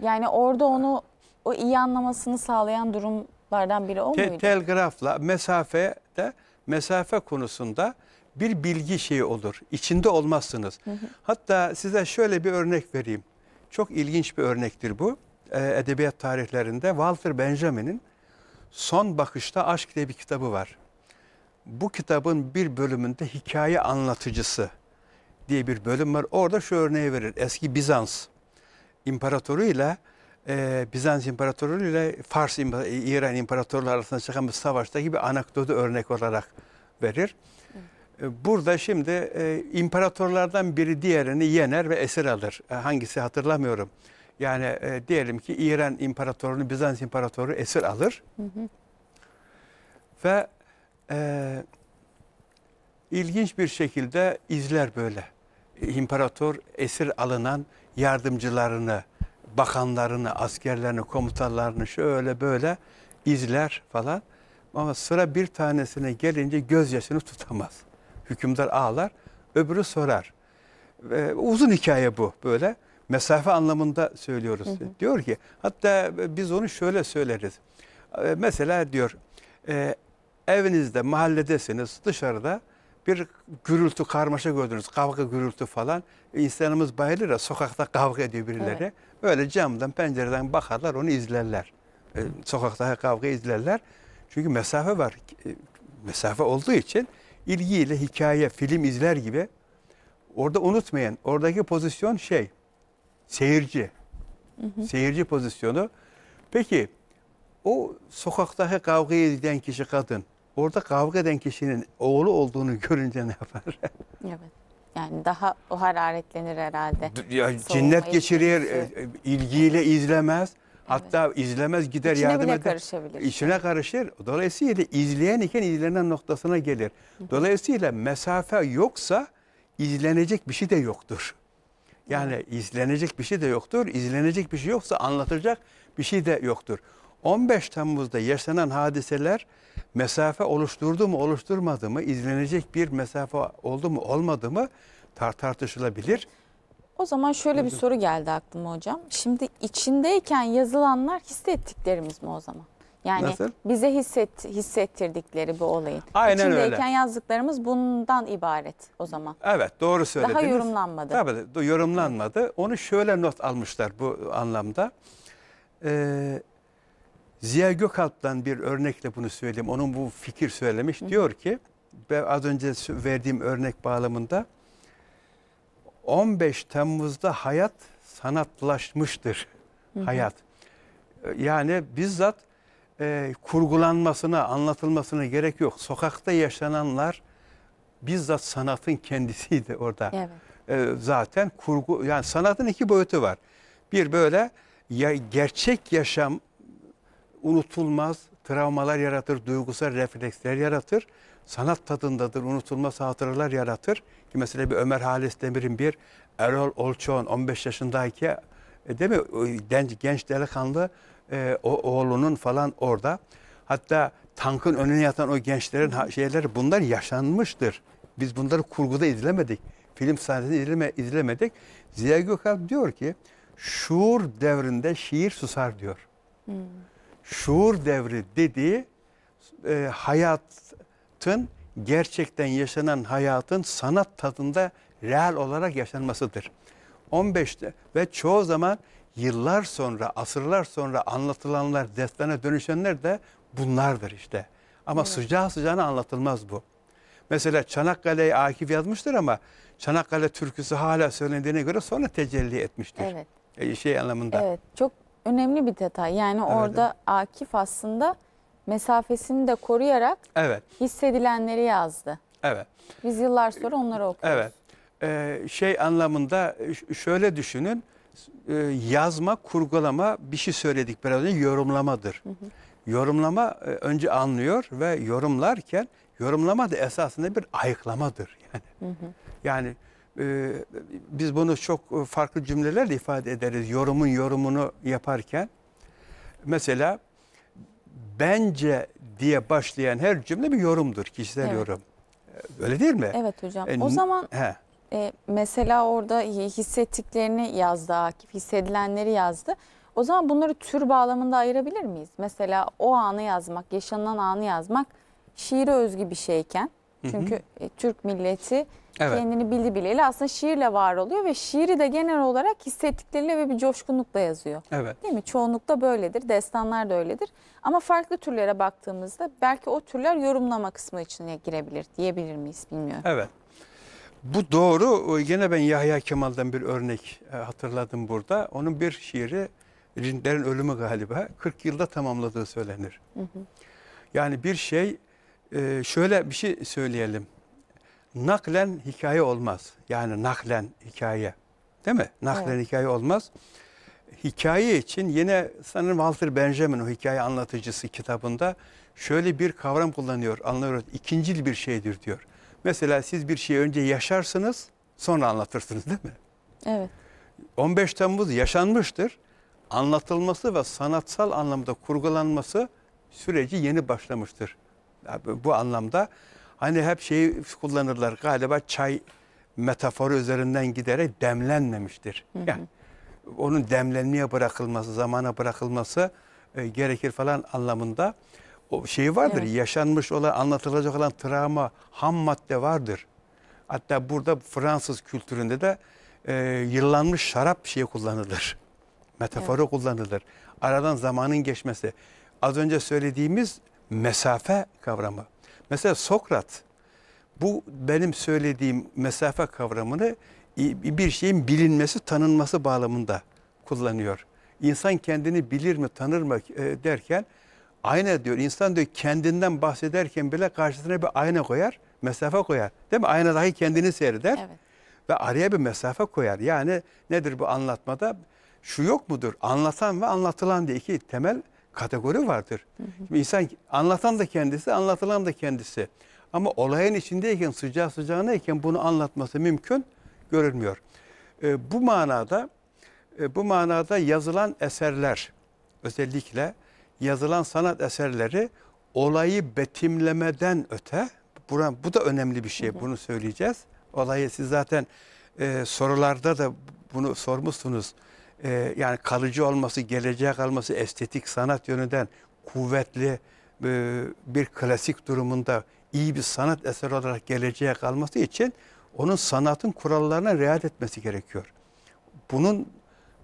Speaker 1: Yani orada onu o iyi anlamasını sağlayan durumlardan biri o Te muydu?
Speaker 2: Telgrafla de mesafe konusunda bir bilgi şeyi olur. İçinde olmazsınız. Hı hı. Hatta size şöyle bir örnek vereyim. Çok ilginç bir örnektir bu. E, edebiyat tarihlerinde Walter Benjamin'in Son Bakışta Aşk diye bir kitabı var. Bu kitabın bir bölümünde hikaye anlatıcısı diye bir bölüm var. Orada şu örneği verir. Eski Bizans imparatoruyla e, Bizans ile Fars İran imparatorluğu arasında çıkan bir savaştaki bir anekdotu örnek olarak verir. E, burada şimdi e, imparatorlardan biri diğerini yener ve esir alır. E, hangisi hatırlamıyorum. Yani e, diyelim ki İran imparatorunu Bizans imparatoru esir alır. Ve e, ilginç bir şekilde izler böyle. İmparator esir alınan yardımcılarını, bakanlarını, askerlerini, komutanlarını şöyle böyle izler falan. Ama sıra bir tanesine gelince gözyaşını tutamaz. Hükümdar ağlar, öbürü sorar. ve uzun hikaye bu böyle mesafe anlamında söylüyoruz. Hı hı. Diyor ki hatta biz onu şöyle söyleriz. E, mesela diyor e, evinizde mahalledesiniz dışarıda bir gürültü karmaşa gördünüz kavga gürültü falan İnsanımız bayılır ya sokakta kavga ediyor birileri. Evet. Böyle camdan pencereden bakarlar onu izlerler. E, sokakta kavga izlerler. Çünkü mesafe var. E, mesafe olduğu için ilgiyle hikaye, film izler gibi orada unutmayın. Oradaki pozisyon şey seyirci. Hı hı. Seyirci pozisyonu. Peki o sokaktaki kavga eden kişi kadın. Orada kavga eden kişinin oğlu olduğunu [laughs] görünce ne yapar?
Speaker 1: evet. Yani daha o hararetlenir herhalde. Ya, Soğuma cinnet geçirir, e, e,
Speaker 2: ilgiyle izlemez. Hatta evet. izlemez gider İçine yardım eder. karışabilir. İçine karışır. Dolayısıyla izleyen iken izlenen noktasına gelir. Dolayısıyla mesafe yoksa izlenecek bir şey de yoktur. Yani izlenecek bir şey de yoktur. İzlenecek bir şey yoksa anlatacak bir şey de yoktur. 15 Temmuz'da yaşanan hadiseler mesafe oluşturdu mu oluşturmadı mı, izlenecek bir mesafe oldu mu olmadı mı tar tartışılabilir.
Speaker 1: O zaman şöyle bir soru geldi aklıma hocam. Şimdi içindeyken yazılanlar hissettiklerimiz mi o zaman? Yani Nasıl? bize hisset, hissettirdikleri bu olayın. Aynen İçindeyken öyle. yazdıklarımız bundan ibaret o zaman.
Speaker 2: Evet doğru söylediniz. Daha yorumlanmadı. Tabii yorumlanmadı. Onu şöyle not almışlar bu anlamda. Ee, Ziya Gökalp'tan bir örnekle bunu söyleyeyim. Onun bu fikir söylemiş. Hı. Diyor ki ben az önce verdiğim örnek bağlamında 15 Temmuz'da hayat sanatlaşmıştır. Hı hı. Hayat. Ee, yani bizzat e, kurgulanmasına, anlatılmasına gerek yok. Sokakta yaşananlar bizzat sanatın kendisiydi orada. Evet. E, zaten kurgu, yani sanatın iki boyutu var. Bir böyle ya, gerçek yaşam unutulmaz, travmalar yaratır, duygusal refleksler yaratır. Sanat tadındadır, unutulmaz hatıralar yaratır. Ki mesela bir Ömer Halis Demir'in bir Erol Olçon 15 yaşındayken e, değil mi? Genç, genç delikanlı e, o, oğlunun falan orada. Hatta tankın önüne yatan o gençlerin şeyleri bunlar yaşanmıştır. Biz bunları kurguda izlemedik. Film sahnesinde izleme, izlemedik. Ziya Gökalp diyor ki şuur devrinde şiir susar diyor. Hmm. Şuur devri dediği e, hayatın gerçekten yaşanan hayatın sanat tadında real olarak yaşanmasıdır. 15'te ve çoğu zaman yıllar sonra, asırlar sonra anlatılanlar, destana dönüşenler de bunlardır işte. Ama evet. sıcağı sıcağına anlatılmaz bu. Mesela Çanakkale'yi Akif yazmıştır ama Çanakkale türküsü hala söylendiğine göre sonra tecelli etmiştir. Evet. E, şey anlamında. Evet.
Speaker 1: Çok önemli bir detay. Yani evet. orada Akif aslında mesafesini de koruyarak evet. hissedilenleri yazdı. Evet. Biz yıllar sonra onları okuyoruz.
Speaker 2: Evet. Ee, şey anlamında şöyle düşünün. E, yazma, kurgulama, bir şey söyledik biraz önce yorumlamadır. Hı hı. Yorumlama e, önce anlıyor ve yorumlarken yorumlama da esasında bir ayıklamadır [laughs] yani. Hı hı. Yani e, biz bunu çok e, farklı cümlelerle ifade ederiz yorumun yorumunu yaparken. Mesela bence diye başlayan her cümle bir yorumdur, kişisel evet. yorum. Öyle değil mi?
Speaker 1: Evet hocam. E, o zaman he. E, mesela orada hissettiklerini yazdı Akif, hissedilenleri yazdı. O zaman bunları tür bağlamında ayırabilir miyiz? Mesela o anı yazmak, yaşanan anı yazmak şiire özgü bir şeyken. Çünkü hı hı. E, Türk milleti evet. kendini bildi bileli aslında şiirle var oluyor ve şiiri de genel olarak hissettikleriyle ve bir coşkunlukla yazıyor. Evet. Değil mi? Çoğunlukta böyledir. Destanlar da öyledir. Ama farklı türlere baktığımızda belki o türler yorumlama kısmı içine girebilir diyebilir miyiz bilmiyorum.
Speaker 2: Evet. Bu doğru. Yine ben Yahya Kemal'den bir örnek e, hatırladım burada. Onun bir şiiri Rindlerin Ölümü galiba 40 yılda tamamladığı söylenir. Hı hı. Yani bir şey e, şöyle bir şey söyleyelim. Naklen hikaye olmaz. Yani naklen hikaye. Değil mi? Naklen evet. hikaye olmaz. Hikaye için yine sanırım Walter Benjamin o hikaye anlatıcısı kitabında şöyle bir kavram kullanıyor. Anlıyoruz. İkincil bir şeydir diyor. Mesela siz bir şeyi önce yaşarsınız sonra anlatırsınız değil mi? Evet. 15 Temmuz yaşanmıştır. Anlatılması ve sanatsal anlamda kurgulanması süreci yeni başlamıştır. bu anlamda hani hep şeyi kullanırlar galiba çay metaforu üzerinden giderek demlenmemiştir. Hı hı. Yani onun demlenmeye bırakılması, zamana bırakılması e, gerekir falan anlamında o şey vardır. Evet. Yaşanmış olan, anlatılacak olan travma, ham madde vardır. Hatta burada Fransız kültüründe de e, yıllanmış şarap şeyi kullanılır. Metaforu evet. kullanılır. Aradan zamanın geçmesi. Az önce söylediğimiz mesafe kavramı. Mesela Sokrat bu benim söylediğim mesafe kavramını bir şeyin bilinmesi, tanınması bağlamında kullanıyor. İnsan kendini bilir mi, tanır mı e, derken Ayna diyor. İnsan diyor kendinden bahsederken bile karşısına bir ayna koyar, mesafe koyar. Değil mi? Ayna dahi kendini seyreder. Evet. Ve araya bir mesafe koyar. Yani nedir bu anlatmada? Şu yok mudur? Anlatan ve anlatılan diye iki temel kategori vardır. Hı hı. Şimdi insan anlatan da kendisi, anlatılan da kendisi. Ama olayın içindeyken, sıcağı sıcağınayken bunu anlatması mümkün görülmüyor. E, ee, bu manada e, bu manada yazılan eserler özellikle yazılan sanat eserleri olayı betimlemeden öte, buran bu da önemli bir şey hı hı. bunu söyleyeceğiz. Olayı siz zaten e, sorularda da bunu sormuşsunuz. E, yani kalıcı olması, geleceğe kalması, estetik sanat yönünden kuvvetli e, bir klasik durumunda iyi bir sanat eseri olarak geleceğe kalması için onun sanatın kurallarına riayet etmesi gerekiyor. Bunun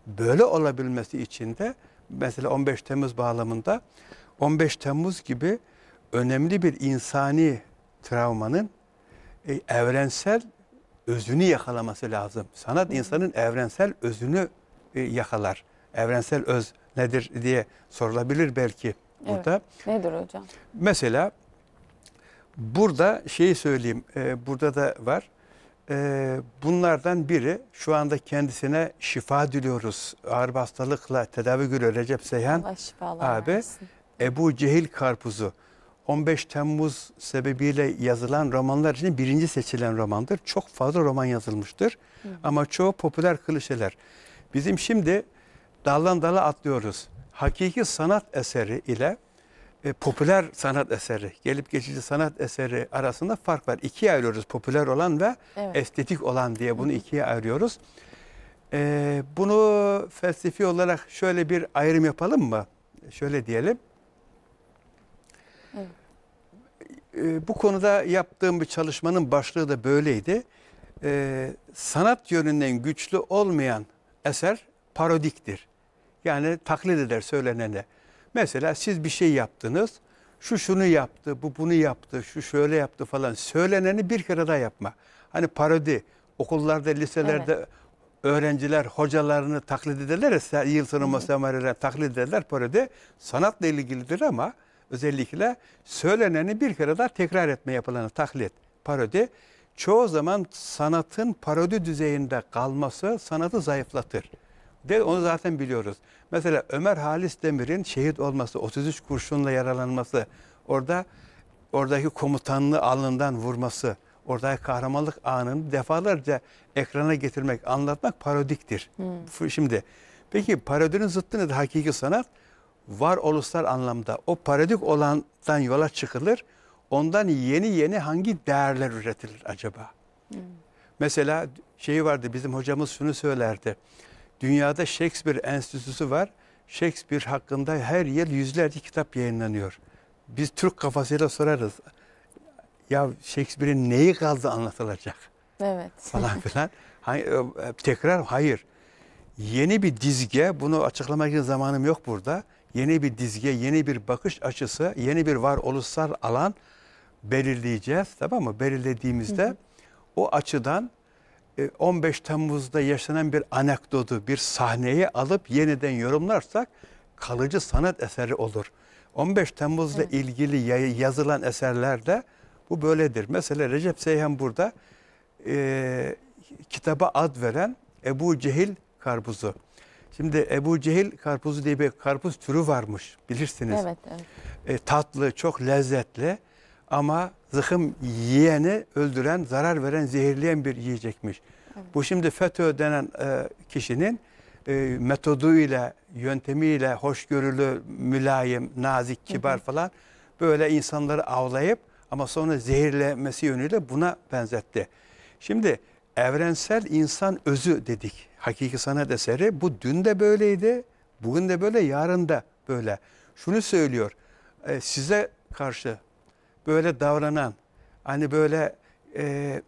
Speaker 2: böyle olabilmesi için de mesela 15 Temmuz bağlamında 15 Temmuz gibi önemli bir insani travmanın e, evrensel özünü yakalaması lazım. Sanat insanın evrensel özünü e, yakalar. Evrensel öz nedir diye sorulabilir belki burada. Evet. Nedir hocam? Mesela burada şeyi söyleyeyim. E, burada da var. Ee, bunlardan biri şu anda kendisine şifa diliyoruz. Ağır hastalıkla tedavi görüyor Recep Seyhan
Speaker 1: abi.
Speaker 2: Ebu Cehil Karpuzu. 15 Temmuz sebebiyle yazılan romanlar için birinci seçilen romandır. Çok fazla roman yazılmıştır. Hı. Ama çoğu popüler klişeler. Bizim şimdi daldan dala atlıyoruz. Hakiki sanat eseri ile e, popüler sanat eseri, gelip geçici sanat eseri arasında fark var. İkiye ayırıyoruz popüler olan ve evet. estetik olan diye bunu ikiye ayırıyoruz. E, bunu felsefi olarak şöyle bir ayrım yapalım mı? Şöyle diyelim. Evet. E, bu konuda yaptığım bir çalışmanın başlığı da böyleydi. E, sanat yönünden güçlü olmayan eser parodiktir. Yani taklit eder söylenene. Mesela siz bir şey yaptınız. Şu şunu yaptı, bu bunu yaptı, şu şöyle yaptı falan. Söyleneni bir kere daha yapma. Hani parodi okullarda, liselerde evet. öğrenciler hocalarını taklit ederler. Yıl sonu masamareler taklit ederler parodi. Sanatla ilgilidir ama özellikle söyleneni bir kere daha tekrar etme yapılanı taklit, parodi. Çoğu zaman sanatın parodi düzeyinde kalması sanatı zayıflatır. De onu zaten biliyoruz. Mesela Ömer Halis Demir'in şehit olması, 33 kurşunla yaralanması, orada oradaki komutanlığı alnından vurması, oradaki kahramanlık anını defalarca ekrana getirmek, anlatmak parodiktir. Hmm. Şimdi peki parodinin zıttı nedir hakiki sanat? Var oluslar anlamda. O parodik olandan yola çıkılır. Ondan yeni yeni hangi değerler üretilir acaba? Hmm. Mesela şey vardı bizim hocamız şunu söylerdi. Dünyada Shakespeare Enstitüsü var. Shakespeare hakkında her yıl yüzlerce kitap yayınlanıyor. Biz Türk kafasıyla sorarız. Ya Shakespeare'in neyi kaldı anlatılacak?
Speaker 1: Evet. [laughs] Falan
Speaker 2: filan. Hayır, e, tekrar hayır. Yeni bir dizge, bunu açıklamak için zamanım yok burada. Yeni bir dizge, yeni bir bakış açısı, yeni bir var ulusal alan belirleyeceğiz. Tamam mı? Belirlediğimizde hı hı. o açıdan 15 e, Temmuz'da yaşanan bir anekdotu bir sahneyi alıp yeniden yorumlarsak kalıcı sanat eseri olur. 15 Temmuz'la evet. ilgili yazılan eserlerde bu böyledir. Mesela Recep Seyhan burada e, kitaba ad veren Ebu Cehil karpuzu. Şimdi Ebu Cehil karpuzu diye bir karpuz türü varmış bilirsiniz. Evet, evet. E, tatlı, çok lezzetli ama zıkım yiyeni öldüren, zarar veren, zehirleyen bir yiyecekmiş. Evet. Bu şimdi FETÖ denen e, kişinin e, metoduyla, yöntemiyle hoşgörülü, mülayim, nazik, kibar hı hı. falan böyle insanları avlayıp ama sonra zehirlemesi yönüyle buna benzetti. Şimdi evrensel insan özü dedik. Hakiki sanat eseri bu dün de böyleydi, bugün de böyle, yarın da böyle. Şunu söylüyor, e, size karşı böyle davranan, hani böyle e,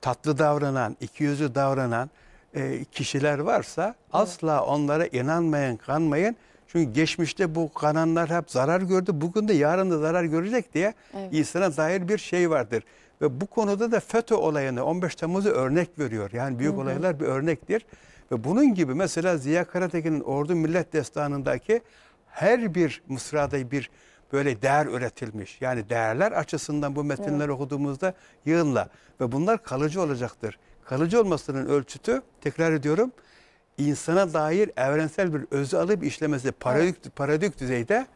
Speaker 2: tatlı davranan, iki yüzlü davranan e, kişiler varsa evet. asla onlara inanmayın, kanmayın. Çünkü geçmişte bu kananlar hep zarar gördü. Bugün de yarın da zarar görecek diye evet. insana dair bir şey vardır. Ve bu konuda da FETÖ olayını 15 Temmuz'u örnek veriyor. Yani büyük hı hı. olaylar bir örnektir. Ve bunun gibi mesela Ziya Karatekin'in Ordu Millet Destanı'ndaki her bir mısrada bir böyle değer üretilmiş. Yani değerler açısından bu metinleri evet. okuduğumuzda yığınla ve bunlar kalıcı olacaktır. Kalıcı olmasının ölçütü tekrar ediyorum insana dair evrensel bir özü alıp işlemesi paradik, evet. paradik düzeyde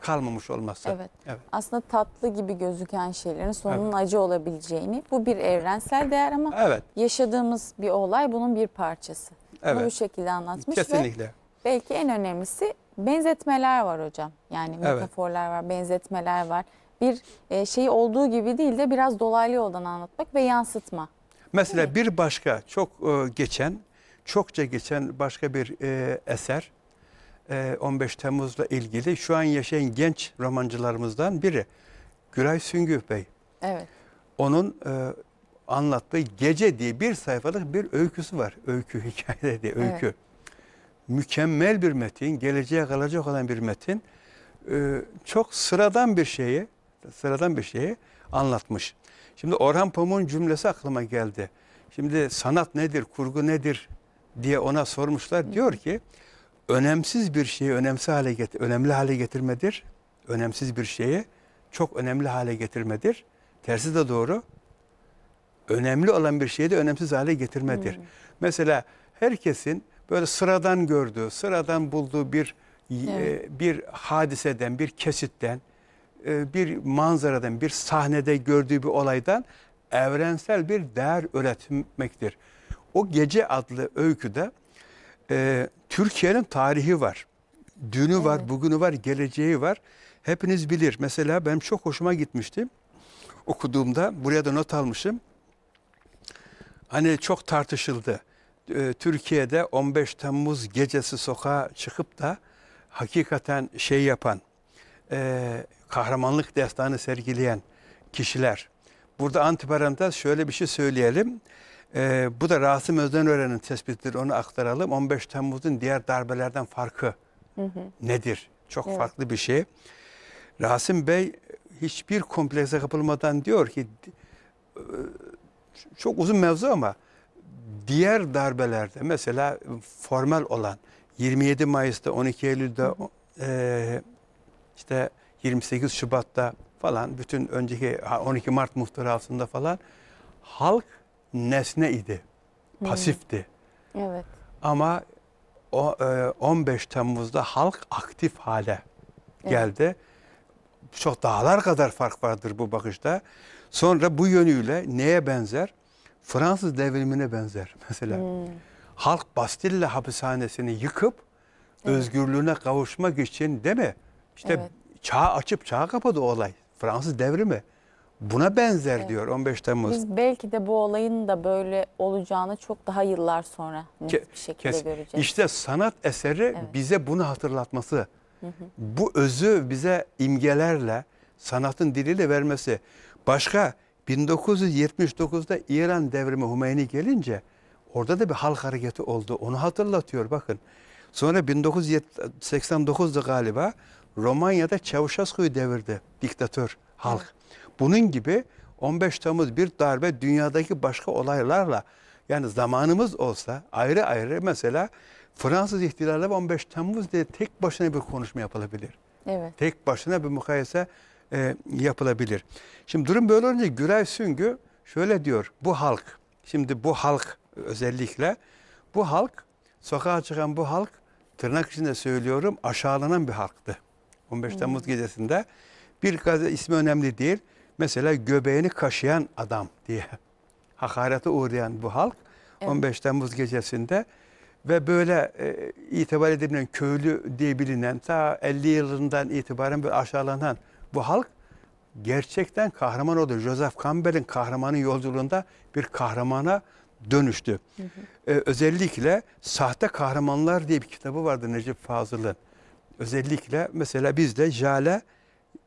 Speaker 2: kalmamış olması. Evet. evet.
Speaker 1: Aslında tatlı gibi gözüken şeylerin sonunun evet. acı olabileceğini. Bu bir evrensel değer ama evet. yaşadığımız bir olay bunun bir parçası. Evet. Bunu bu şekilde anlatmış Kesinlikle. ve belki en önemlisi benzetmeler var hocam. Yani evet. metaforlar var, benzetmeler var. Bir e, şeyi olduğu gibi değil de biraz dolaylı yoldan anlatmak ve yansıtma.
Speaker 2: Mesela bir başka çok e, geçen, çokça geçen başka bir e, eser. E, 15 Temmuz'la ilgili şu an yaşayan genç romancılarımızdan biri. Güray Süngü Bey. Evet. Onun e, anlattığı Gece diye bir sayfalık bir öyküsü var. Öykü [laughs] hikaye diye öykü. Evet mükemmel bir metin, geleceğe kalacak olan bir metin e, çok sıradan bir şeyi sıradan bir şeyi anlatmış. Şimdi Orhan Pamuk'un cümlesi aklıma geldi. Şimdi sanat nedir, kurgu nedir diye ona sormuşlar. Diyor ki önemsiz bir şeyi önemsiz hale getir, önemli hale getirmedir. Önemsiz bir şeyi çok önemli hale getirmedir. Tersi de doğru. Önemli olan bir şeyi de önemsiz hale getirmedir. Hmm. Mesela herkesin böyle sıradan gördüğü, sıradan bulduğu bir e, evet. e, bir hadiseden, bir kesitten, e, bir manzaradan, bir sahnede gördüğü bir olaydan evrensel bir değer üretmektir. O Gece adlı öyküde e, Türkiye'nin tarihi var. Dünü evet. var, bugünü var, geleceği var. Hepiniz bilir. Mesela benim çok hoşuma gitmişti. Okuduğumda buraya da not almışım. Hani çok tartışıldı e, Türkiye'de 15 Temmuz gecesi sokağa çıkıp da hakikaten şey yapan, e, kahramanlık destanı sergileyen kişiler. Burada antiparantez şöyle bir şey söyleyelim. E, bu da Rasim Özdenören'in tespitidir, onu aktaralım. 15 Temmuz'un diğer darbelerden farkı hı hı. nedir? Çok evet. farklı bir şey. Rasim Bey hiçbir komplekse kapılmadan diyor ki, e, çok uzun mevzu ama diğer darbelerde mesela formal olan 27 Mayıs'ta 12 Eylül'de E, işte 28 Şubat'ta falan bütün önceki 12 Mart muhtırasında falan halk nesne idi. Pasifti. Evet. Ama o, e, 15 Temmuz'da halk aktif hale geldi. Evet. Çok dağlar kadar fark vardır bu bakışta. Sonra bu yönüyle neye benzer? Fransız devrimine benzer [laughs] mesela. Hmm. Halk Bastille hapishanesini yıkıp evet. özgürlüğüne kavuşmak için değil mi? İşte evet. çağ açıp çağ kapadı o olay. Fransız devrimi. Buna benzer evet. diyor 15 Temmuz. Biz
Speaker 1: belki de bu olayın da böyle olacağını çok daha yıllar sonra bir şekilde kes. göreceğiz. İşte
Speaker 2: sanat eseri evet. bize bunu hatırlatması. Hı hı. Bu özü bize imgelerle sanatın diliyle vermesi. Başka 1979'da İran devrimi Hümeyni gelince orada da bir halk hareketi oldu. Onu hatırlatıyor bakın. Sonra 1989'da galiba Romanya'da Çavuşescu'yu devirdi diktatör halk. Bunun gibi 15 Temmuz bir darbe dünyadaki başka olaylarla yani zamanımız olsa ayrı ayrı mesela Fransız ihtilali 15 Temmuz diye tek başına bir konuşma yapılabilir. Evet. Tek başına bir mukayese e, yapılabilir. Şimdi durum böyle olunca Gürel Süngü şöyle diyor. Bu halk, şimdi bu halk özellikle bu halk, sokağa çıkan bu halk tırnak içinde söylüyorum aşağılanan bir halktı. 15 hmm. Temmuz gecesinde bir gazete ismi önemli değil. Mesela göbeğini kaşıyan adam diye [laughs] hakarete uğrayan bu halk evet. 15 Temmuz gecesinde ve böyle e, itibar edilen köylü diye bilinen ta 50 yılından itibaren bir aşağılanan bu halk gerçekten kahraman oldu. Joseph Campbell'in kahramanın yolculuğunda bir kahramana dönüştü. Hı hı. Ee, özellikle Sahte Kahramanlar diye bir kitabı vardı Necip Fazıl'ın. Özellikle mesela bizde Jale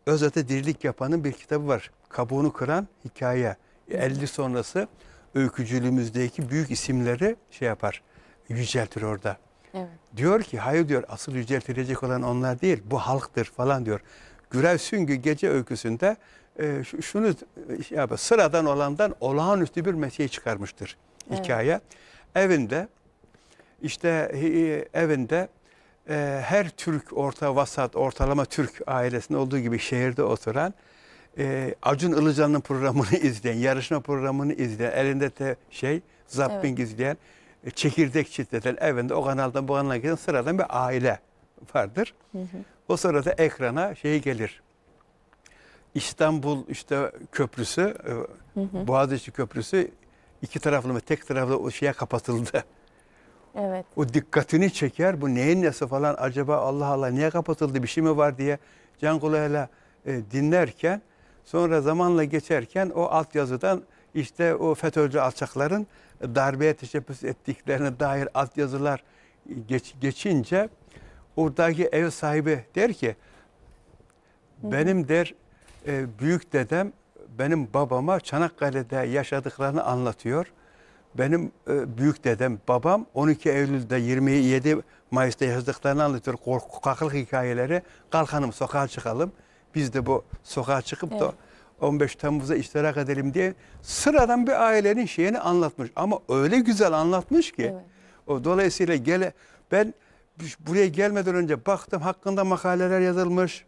Speaker 2: Özete Dirilik Yapan'ın bir kitabı var. Kabuğunu kıran hikaye. 50 sonrası öykücülüğümüzdeki büyük isimleri şey yapar, yüceltir orada. Evet. Diyor ki hayır diyor asıl yüceltilecek olan onlar değil bu halktır falan diyor. Gürel Süngü gece öyküsünde e, şunu e, şey sıradan olandan olağanüstü bir meseleyi çıkarmıştır evet. hikaye. Evinde işte evinde e, her Türk orta vasat ortalama Türk ailesinde olduğu gibi şehirde oturan e, Acun Ilıcan'ın programını [laughs] izleyen, yarışma programını izleyen, elinde de şey zapping evet. izleyen, e, çekirdek çitleten evinde o kanaldan bu kanala giden sıradan bir aile vardır. Hı hı. O sırada ekrana şey gelir. İstanbul işte köprüsü, e, hı hı. Boğaziçi köprüsü iki taraflı mı tek taraflı o şeye kapatıldı. Evet. O dikkatini çeker. Bu neyin nesi falan acaba Allah Allah niye kapatıldı bir şey mi var diye can kulağıyla e, dinlerken sonra zamanla geçerken o alt yazıdan işte o FETÖ'cü alçakların darbeye teşebbüs ettiklerine dair altyazılar geç, geçince Oradaki ev sahibi der ki benim der e, büyük dedem benim babama Çanakkale'de yaşadıklarını anlatıyor. Benim e, büyük dedem babam 12 Eylül'de 27 Mayıs'ta yaşadıklarını anlatıyor. Korku kaklık hikayeleri. Kalkanım sokağa çıkalım. Biz de bu sokağa çıkıp evet. da 15 Temmuz'a iştirak edelim diye sıradan bir ailenin şeyini anlatmış. Ama öyle güzel anlatmış ki. Evet. O dolayısıyla gele ben buraya gelmeden önce baktım hakkında makaleler yazılmış.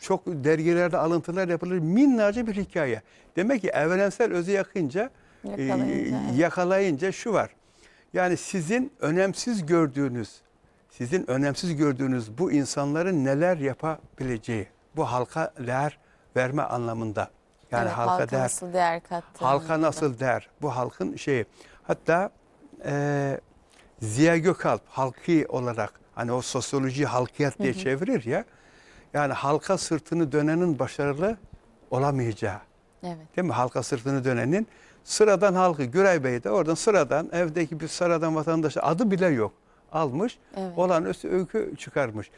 Speaker 2: Çok dergilerde alıntılar yapılır. Minnacı bir hikaye. Demek ki evrensel özü yakınca yakalayınca, e, yakalayınca şu var. Yani sizin önemsiz gördüğünüz, sizin önemsiz gördüğünüz bu insanların neler yapabileceği, bu halka değer verme anlamında. Yani evet, halka, halka değer, nasıl
Speaker 1: değer kattı. Halka
Speaker 2: nasıl değer, bu halkın şeyi. Hatta e, Ziya Gökalp halki olarak hani o sosyoloji halkiyat diye hı hı. çevirir ya. Yani halka sırtını dönenin başarılı olamayacağı. Evet. Değil mi? Halka sırtını dönenin sıradan halkı Güray Bey de oradan sıradan evdeki bir sıradan vatandaş adı bile yok almış. Evet. Olan öykü çıkarmış.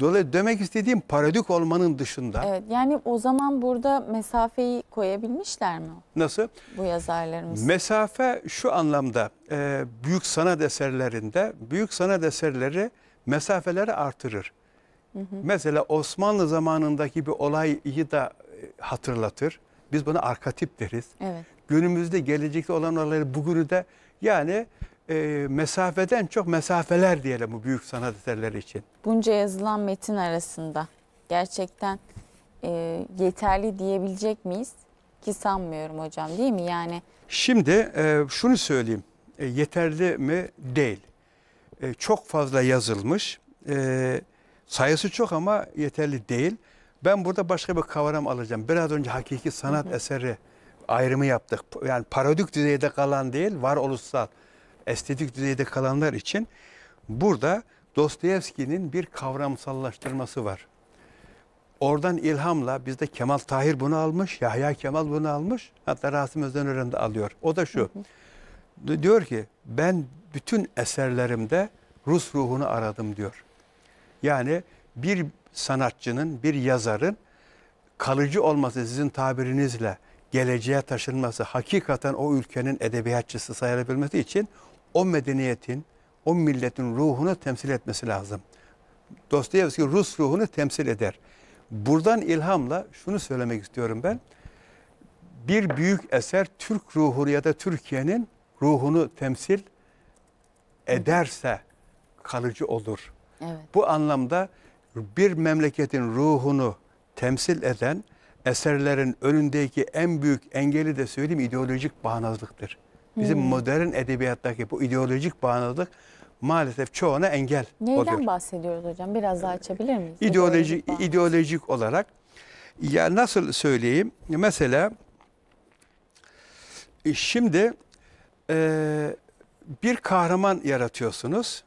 Speaker 2: Dolayısıyla demek istediğim paradik olmanın dışında.
Speaker 1: Evet yani o zaman burada mesafeyi koyabilmişler mi? Nasıl? Bu yazarlarımız.
Speaker 2: Mesafe şu anlamda e, büyük sanat eserlerinde büyük sanat eserleri mesafeleri artırır. Hı hı. Mesela Osmanlı zamanındaki bir olayı da e, hatırlatır. Biz buna arkatip deriz. Evet. Günümüzde gelecekte olan olayları bugünü de yani e, mesafeden çok mesafeler diyelim bu büyük sanat eserleri için.
Speaker 1: Bunca yazılan metin arasında gerçekten e, yeterli diyebilecek miyiz? Ki sanmıyorum hocam değil mi? Yani
Speaker 2: Şimdi e, şunu söyleyeyim. E, yeterli mi? Değil. E, çok fazla yazılmış. E, sayısı çok ama yeterli değil. Ben burada başka bir kavram alacağım. Biraz önce hakiki sanat hı hı. eseri ayrımı yaptık. Yani parodik düzeyde kalan değil, varoluşsal estetik düzeyde kalanlar için burada Dostoyevski'nin bir kavramsallaştırması var. Oradan ilhamla bizde Kemal Tahir bunu almış, Yahya Kemal bunu almış. Hatta Rasim Özenören de alıyor. O da şu. Diyor ki ben bütün eserlerimde Rus ruhunu aradım diyor. Yani bir sanatçının, bir yazarın kalıcı olması sizin tabirinizle geleceğe taşınması, hakikaten o ülkenin edebiyatçısı sayılabilmesi için o medeniyetin, o milletin ruhunu temsil etmesi lazım. Dostoyevski Rus ruhunu temsil eder. Buradan ilhamla şunu söylemek istiyorum ben. Bir büyük eser Türk ruhu ya da Türkiye'nin ruhunu temsil ederse kalıcı olur. Evet. Bu anlamda bir memleketin ruhunu temsil eden eserlerin önündeki en büyük engeli de söyleyeyim ideolojik bağnazlıktır. Bizim hmm. modern edebiyattaki bu ideolojik bağımlılık maalesef çoğuna engel Neyden oluyor. Neyden
Speaker 1: bahsediyoruz hocam? Biraz daha açabilir miyiz?
Speaker 2: İdeolojik, ideolojik olarak ya nasıl söyleyeyim? Mesela e, şimdi e, bir kahraman yaratıyorsunuz.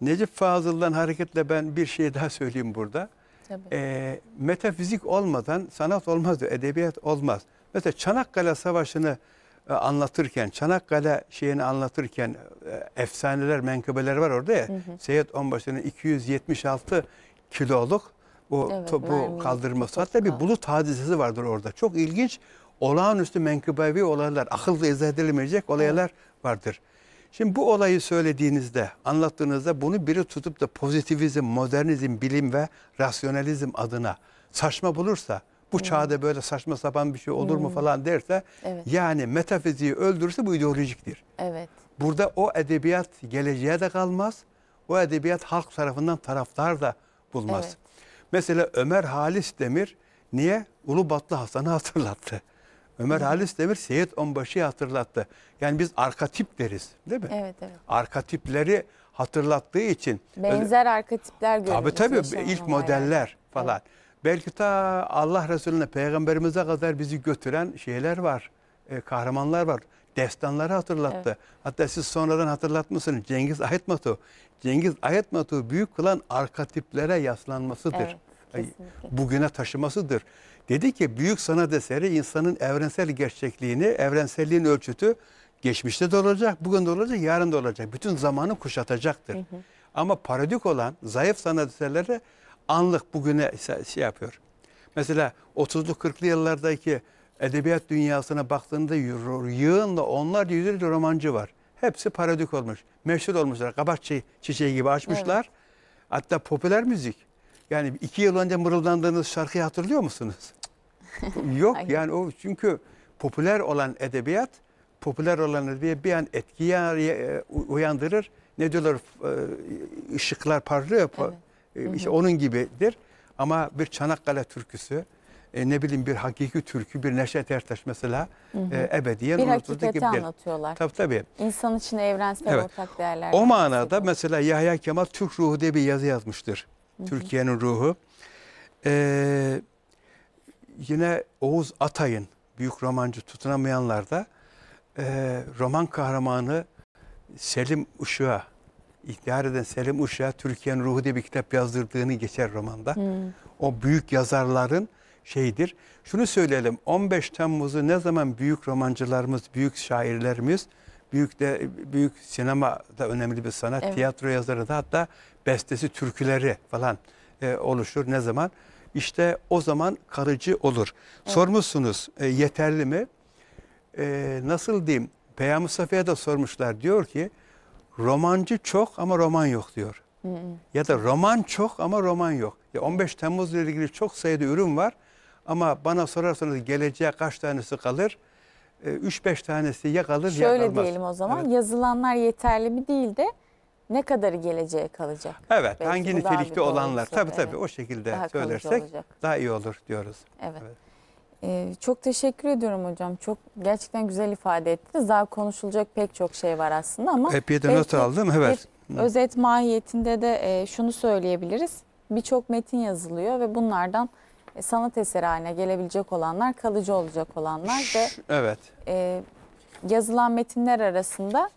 Speaker 2: Necip Fazıl'dan hareketle ben bir şey daha söyleyeyim burada. Tabii. E, metafizik olmadan sanat olmaz diyor, edebiyat olmaz. Mesela Çanakkale Savaşı'nı e, anlatırken Çanakkale şeyini anlatırken e, efsaneler, menkıbeler var orada ya. Hı hı. Seyyid Onbaşı'nın 276 kiloluk bu evet, topu mermi, kaldırması. Topu Hatta bir bulut hadisesi vardır orada. Çok ilginç olağanüstü menkıbevi olaylar, akılda izah edilemeyecek olaylar evet. vardır. Şimdi bu olayı söylediğinizde, anlattığınızda bunu biri tutup da pozitivizm, modernizm, bilim ve rasyonalizm adına saçma bulursa bu çağda böyle saçma sapan bir şey olur mu hmm. falan derse evet. yani metafiziği öldürürse bu ideolojiktir. Evet. Burada o edebiyat geleceğe de kalmaz. O edebiyat halk tarafından taraftar da bulmaz. Evet. Mesela Ömer Halis Demir niye? Ulu Batlı Hasan'ı hatırlattı. Ömer Hı. Halis Demir Seyit Onbaşı'yı hatırlattı. Yani biz arkatip deriz değil mi? Evet evet. Arkatipleri hatırlattığı için. Benzer
Speaker 1: arkatipler görüyoruz. Tabii tabii ilk modeller
Speaker 2: yani. falan. Evet. Belki ta Allah Resulüne, Peygamberimize kadar bizi götüren şeyler var. E, kahramanlar var. Destanları hatırlattı. Evet. Hatta siz sonradan hatırlatmışsınız. Cengiz Ayetmatu. Cengiz Ayetmatu büyük kılan arkatiplere yaslanmasıdır. Evet. bugüne taşımasıdır. Dedi ki büyük sanat eseri insanın evrensel gerçekliğini, evrenselliğin ölçütü geçmişte de olacak, bugün de olacak, yarın da olacak. Bütün zamanı kuşatacaktır. Hı hı. Ama parodik olan zayıf sanat eserleri anlık bugüne şey yapıyor. Mesela 30'lu 40'lı yıllardaki edebiyat dünyasına baktığında yığınla onlarca yüzlerce romancı var. Hepsi paradik olmuş. Meşhur olmuşlar. Kabak çiçeği gibi açmışlar. Evet. Hatta popüler müzik. Yani iki yıl önce mırıldandığınız şarkıyı hatırlıyor musunuz? [laughs] Yok yani o çünkü popüler olan edebiyat popüler olan edebiyat bir an etkiye uyandırır. Ne diyorlar? Işıklar e, parlıyor. Evet. Hı hı. onun gibidir. Ama bir Çanakkale türküsü, e, ne bileyim bir hakiki türkü, bir Neşet Ertaş mesela
Speaker 1: hı hı. E, ebediyen bir unutulacak gibi değil. anlatıyorlar. Tabii tabii. İnsan için evrensel evet. ortak değerler. O
Speaker 2: manada mesela Yahya Kemal Türk ruhu diye bir yazı yazmıştır. Türkiye'nin ruhu. Ee, yine Oğuz Atay'ın büyük romancı tutunamayanlarda e, roman kahramanı Selim Işık'a İhtiyar eden Selim Uşa Türkiye'nin ruhu diye bir kitap yazdırdığını geçer romanda. Hmm. O büyük yazarların şeyidir. Şunu söyleyelim 15 Temmuz'u ne zaman büyük romancılarımız, büyük şairlerimiz, büyük de büyük sinema da önemli bir sanat, evet. tiyatro yazarı da hatta bestesi türküleri falan e, oluşur ne zaman? İşte o zaman kalıcı olur. Evet. Sormuşsunuz e, yeterli mi? E, nasıl diyeyim? Peyami Safiye de sormuşlar diyor ki romancı çok ama roman yok diyor. Hı hı. Ya da roman çok ama roman yok. Ya 15 Temmuz ile ilgili çok sayıda ürün var ama bana sorarsanız geleceğe kaç tanesi kalır? 3-5 ee, tanesi ya kalır Şöyle ya kalmaz. Şöyle diyelim o zaman evet.
Speaker 1: yazılanlar yeterli mi değil de ne kadarı geleceğe kalacak? Evet Belki hangi nitelikte olanlar tabii evet. o
Speaker 2: şekilde daha söylersek olacak. daha iyi olur diyoruz.
Speaker 1: Evet. evet. Ee, çok teşekkür ediyorum hocam. Çok gerçekten güzel ifade ettiniz. Daha konuşulacak pek çok şey var aslında ama. Epey de not aldım. Evet. özet mahiyetinde de e, şunu söyleyebiliriz. Birçok metin yazılıyor ve bunlardan e, sanat eseri haline gelebilecek olanlar, kalıcı olacak olanlar ve evet. e, yazılan metinler arasında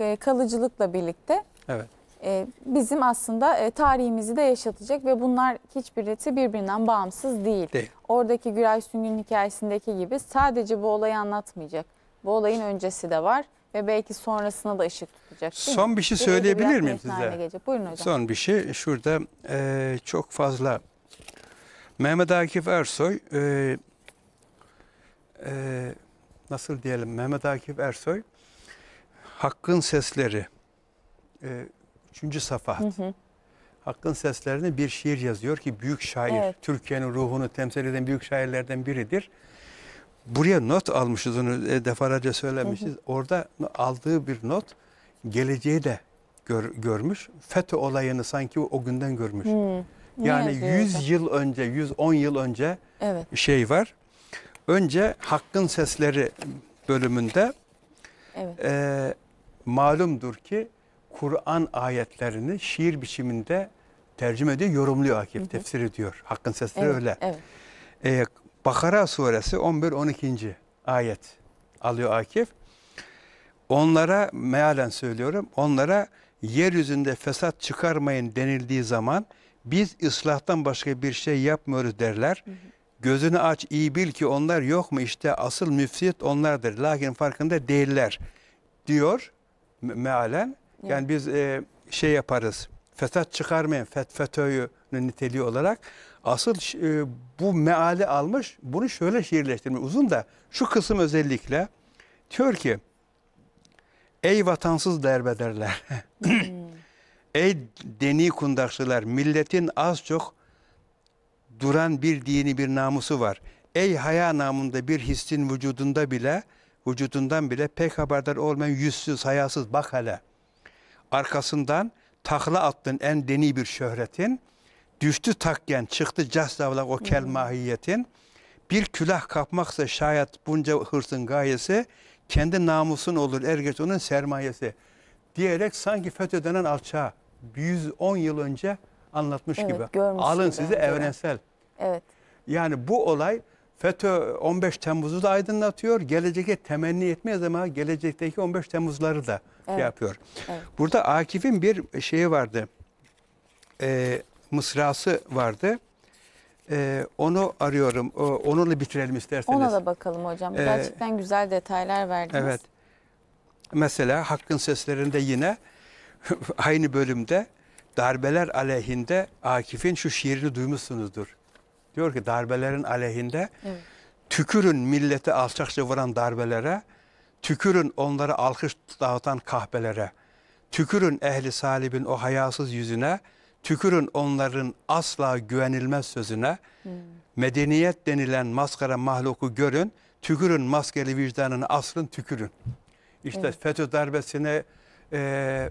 Speaker 1: e, kalıcılıkla birlikte evet. E, bizim aslında e, tarihimizi de yaşatacak ve bunlar hiçbirisi birbirinden bağımsız değil. değil. Oradaki Güray Süngün hikayesindeki gibi sadece bu olayı anlatmayacak. Bu olayın öncesi de var ve belki sonrasına da ışık tutacak. Son bir şey söyleyebilir bir miyim size? Gelecek. Buyurun hocam. Son bir
Speaker 2: şey şurada e, çok fazla Mehmet Akif Ersoy e, e, nasıl diyelim Mehmet Akif Ersoy Hakkın Sesleri e, Üçüncü safahat. Hı hı. Hakkın seslerini bir şiir yazıyor ki büyük şair. Evet. Türkiye'nin ruhunu temsil eden büyük şairlerden biridir. Buraya not almışız onu e, defalarca söylemişiz. Hı hı. Orada aldığı bir not geleceği de gör, görmüş. FETÖ olayını sanki o günden görmüş. Hı.
Speaker 1: Ne yani 100 orada?
Speaker 2: yıl önce, 110 yıl önce evet. şey var. Önce Hakkın Sesleri bölümünde evet. e, malumdur ki Kur'an ayetlerini şiir biçiminde tercüme ediyor, yorumluyor Akif, hı hı. tefsir ediyor. Hakkın sesleri evet, öyle. Evet. Ee, Bakara suresi 11-12. ayet alıyor Akif. Onlara, mealen söylüyorum, onlara yeryüzünde fesat çıkarmayın denildiği zaman biz ıslahtan başka bir şey yapmıyoruz derler. Hı hı. Gözünü aç iyi bil ki onlar yok mu işte asıl müfsit onlardır. Lakin farkında değiller diyor mealen. Yani biz e, şey yaparız. Fesat çıkarmayan fet FETÖ'nün niteliği olarak asıl e, bu meali almış. Bunu şöyle şiirleştirmiş. Uzun da şu kısım özellikle diyor ki Ey vatansız derbederler. [laughs] Ey deni kundakçılar, milletin az çok duran bir dini bir namusu var. Ey haya namında bir hissin vücudunda bile, vücudundan bile pek haberdar olmayan yüzsüz, hayasız bak hele arkasından takla attın en deni bir şöhretin. Düştü takken çıktı caslavlak o kel hmm. mahiyetin. Bir külah kapmaksa şayet bunca hırsın gayesi kendi namusun olur er onun sermayesi diyerek sanki FETÖ'denen alçağı 110 yıl önce anlatmış evet, gibi. Alın sizi evrensel. Evet. Yani bu olay FETÖ 15 Temmuz'u da aydınlatıyor. gelecekte temenni etmeye ama gelecekteki 15 Temmuz'ları da. Şey evet. yapıyor. Evet. Burada Akif'in bir şeyi vardı. E, mısrası vardı. E, onu arıyorum. O, onunla bitirelim isterseniz. Ona
Speaker 1: da bakalım hocam. E, Gerçekten güzel detaylar verdiniz. Evet.
Speaker 2: Mesela Hakk'ın seslerinde yine [laughs] aynı bölümde darbeler aleyhinde Akif'in şu şiirini duymuşsunuzdur. Diyor ki darbelerin aleyhinde evet. tükürün millete alçakça vuran darbelere Tükürün onları alkış dağıtan kahpelere. Tükürün ehli salibin o hayasız yüzüne. Tükürün onların asla güvenilmez sözüne. Hmm. Medeniyet denilen maskara mahluku görün. Tükürün maskeli vicdanını asrın tükürün. İşte evet. FETÖ darbesine e,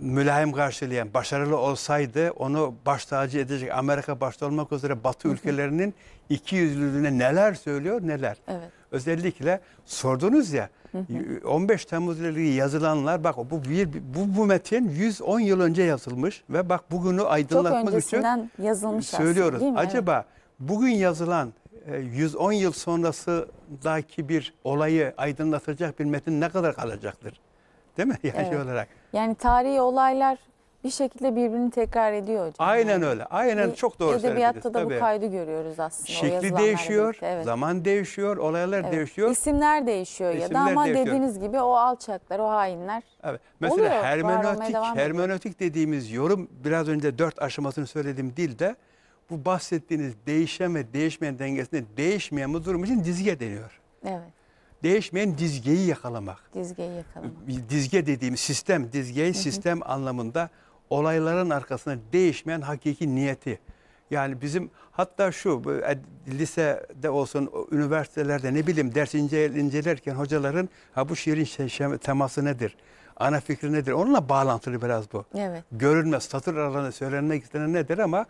Speaker 2: mülayim karşılayan, başarılı olsaydı onu baş tacı edecek Amerika başta olmak üzere Batı ülkelerinin iki ikiyüzlülüğüne neler söylüyor neler. Evet özellikle sordunuz ya hı hı. 15 Temmuz ile ilgili yazılanlar bak bu bir bu bu metin 110 yıl önce yazılmış ve bak bugünü aydınlatmak için
Speaker 1: yazılmış söylüyoruz. Aslında, Acaba
Speaker 2: evet. bugün yazılan 110 e, yıl sonrasındaki bir olayı aydınlatacak bir metin ne kadar kalacaktır? Değil mi? [laughs] Yani evet. olarak.
Speaker 1: Yani tarihi olaylar bir şekilde birbirini tekrar ediyor hocam.
Speaker 2: Aynen yani. öyle. Aynen çok doğru söylediniz. Edebiyatta da Tabii. bu kaydı
Speaker 1: görüyoruz aslında. Şekli değişiyor, birlikte, evet.
Speaker 2: zaman değişiyor, olaylar evet. değişiyor. İsimler değişiyor İsimler ya da ama değişiyor. dediğiniz
Speaker 1: gibi o alçaklar, o hainler.
Speaker 2: Evet. Mesela oluyor, Hermenotik hermenötik dediğimiz yorum biraz önce dört aşamasını söylediğim dilde bu bahsettiğiniz değişen ve değişmeyen dengesinde değişmeyen bu durum için dizge deniyor. Evet değişmeyen dizgeyi yakalamak.
Speaker 1: Dizgeyi yakalamak.
Speaker 2: Dizge dediğim sistem, dizgeyi sistem anlamında olayların arkasında değişmeyen hakiki niyeti. Yani bizim hatta şu e, lisede olsun, üniversitelerde ne bileyim ders incelerken hocaların ha bu şiirin şey, şey, teması nedir? Ana fikri nedir? Onunla bağlantılı biraz bu. Evet. Görünmez, satır aralarında söylenmek istenen nedir ama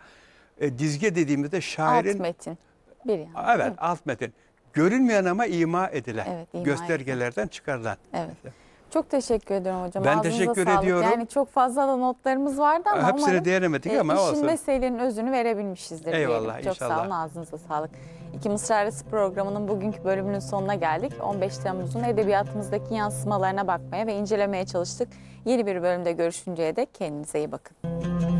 Speaker 2: e, dizge dediğimizde şairin... Alt metin. Bir yani, evet, alt metin. Görünmeyen ama ima edilen. Evet, ima göstergelerden edilen. çıkarılan.
Speaker 1: Evet. Mesela. Çok teşekkür ediyorum hocam. Ben Ağzınıza teşekkür sağlık. ediyorum. Yani çok fazla da notlarımız vardı ama Hepsine umarım değinemedik e, ama işin olsun. meselenin özünü verebilmişizdir Eyvallah diyelim. Çok inşallah. sağ olun ağzınıza sağlık. İki Mısır Arası programının bugünkü bölümünün sonuna geldik. 15 Temmuz'un edebiyatımızdaki yansımalarına bakmaya ve incelemeye çalıştık. Yeni bir bölümde görüşünceye dek kendinize iyi bakın.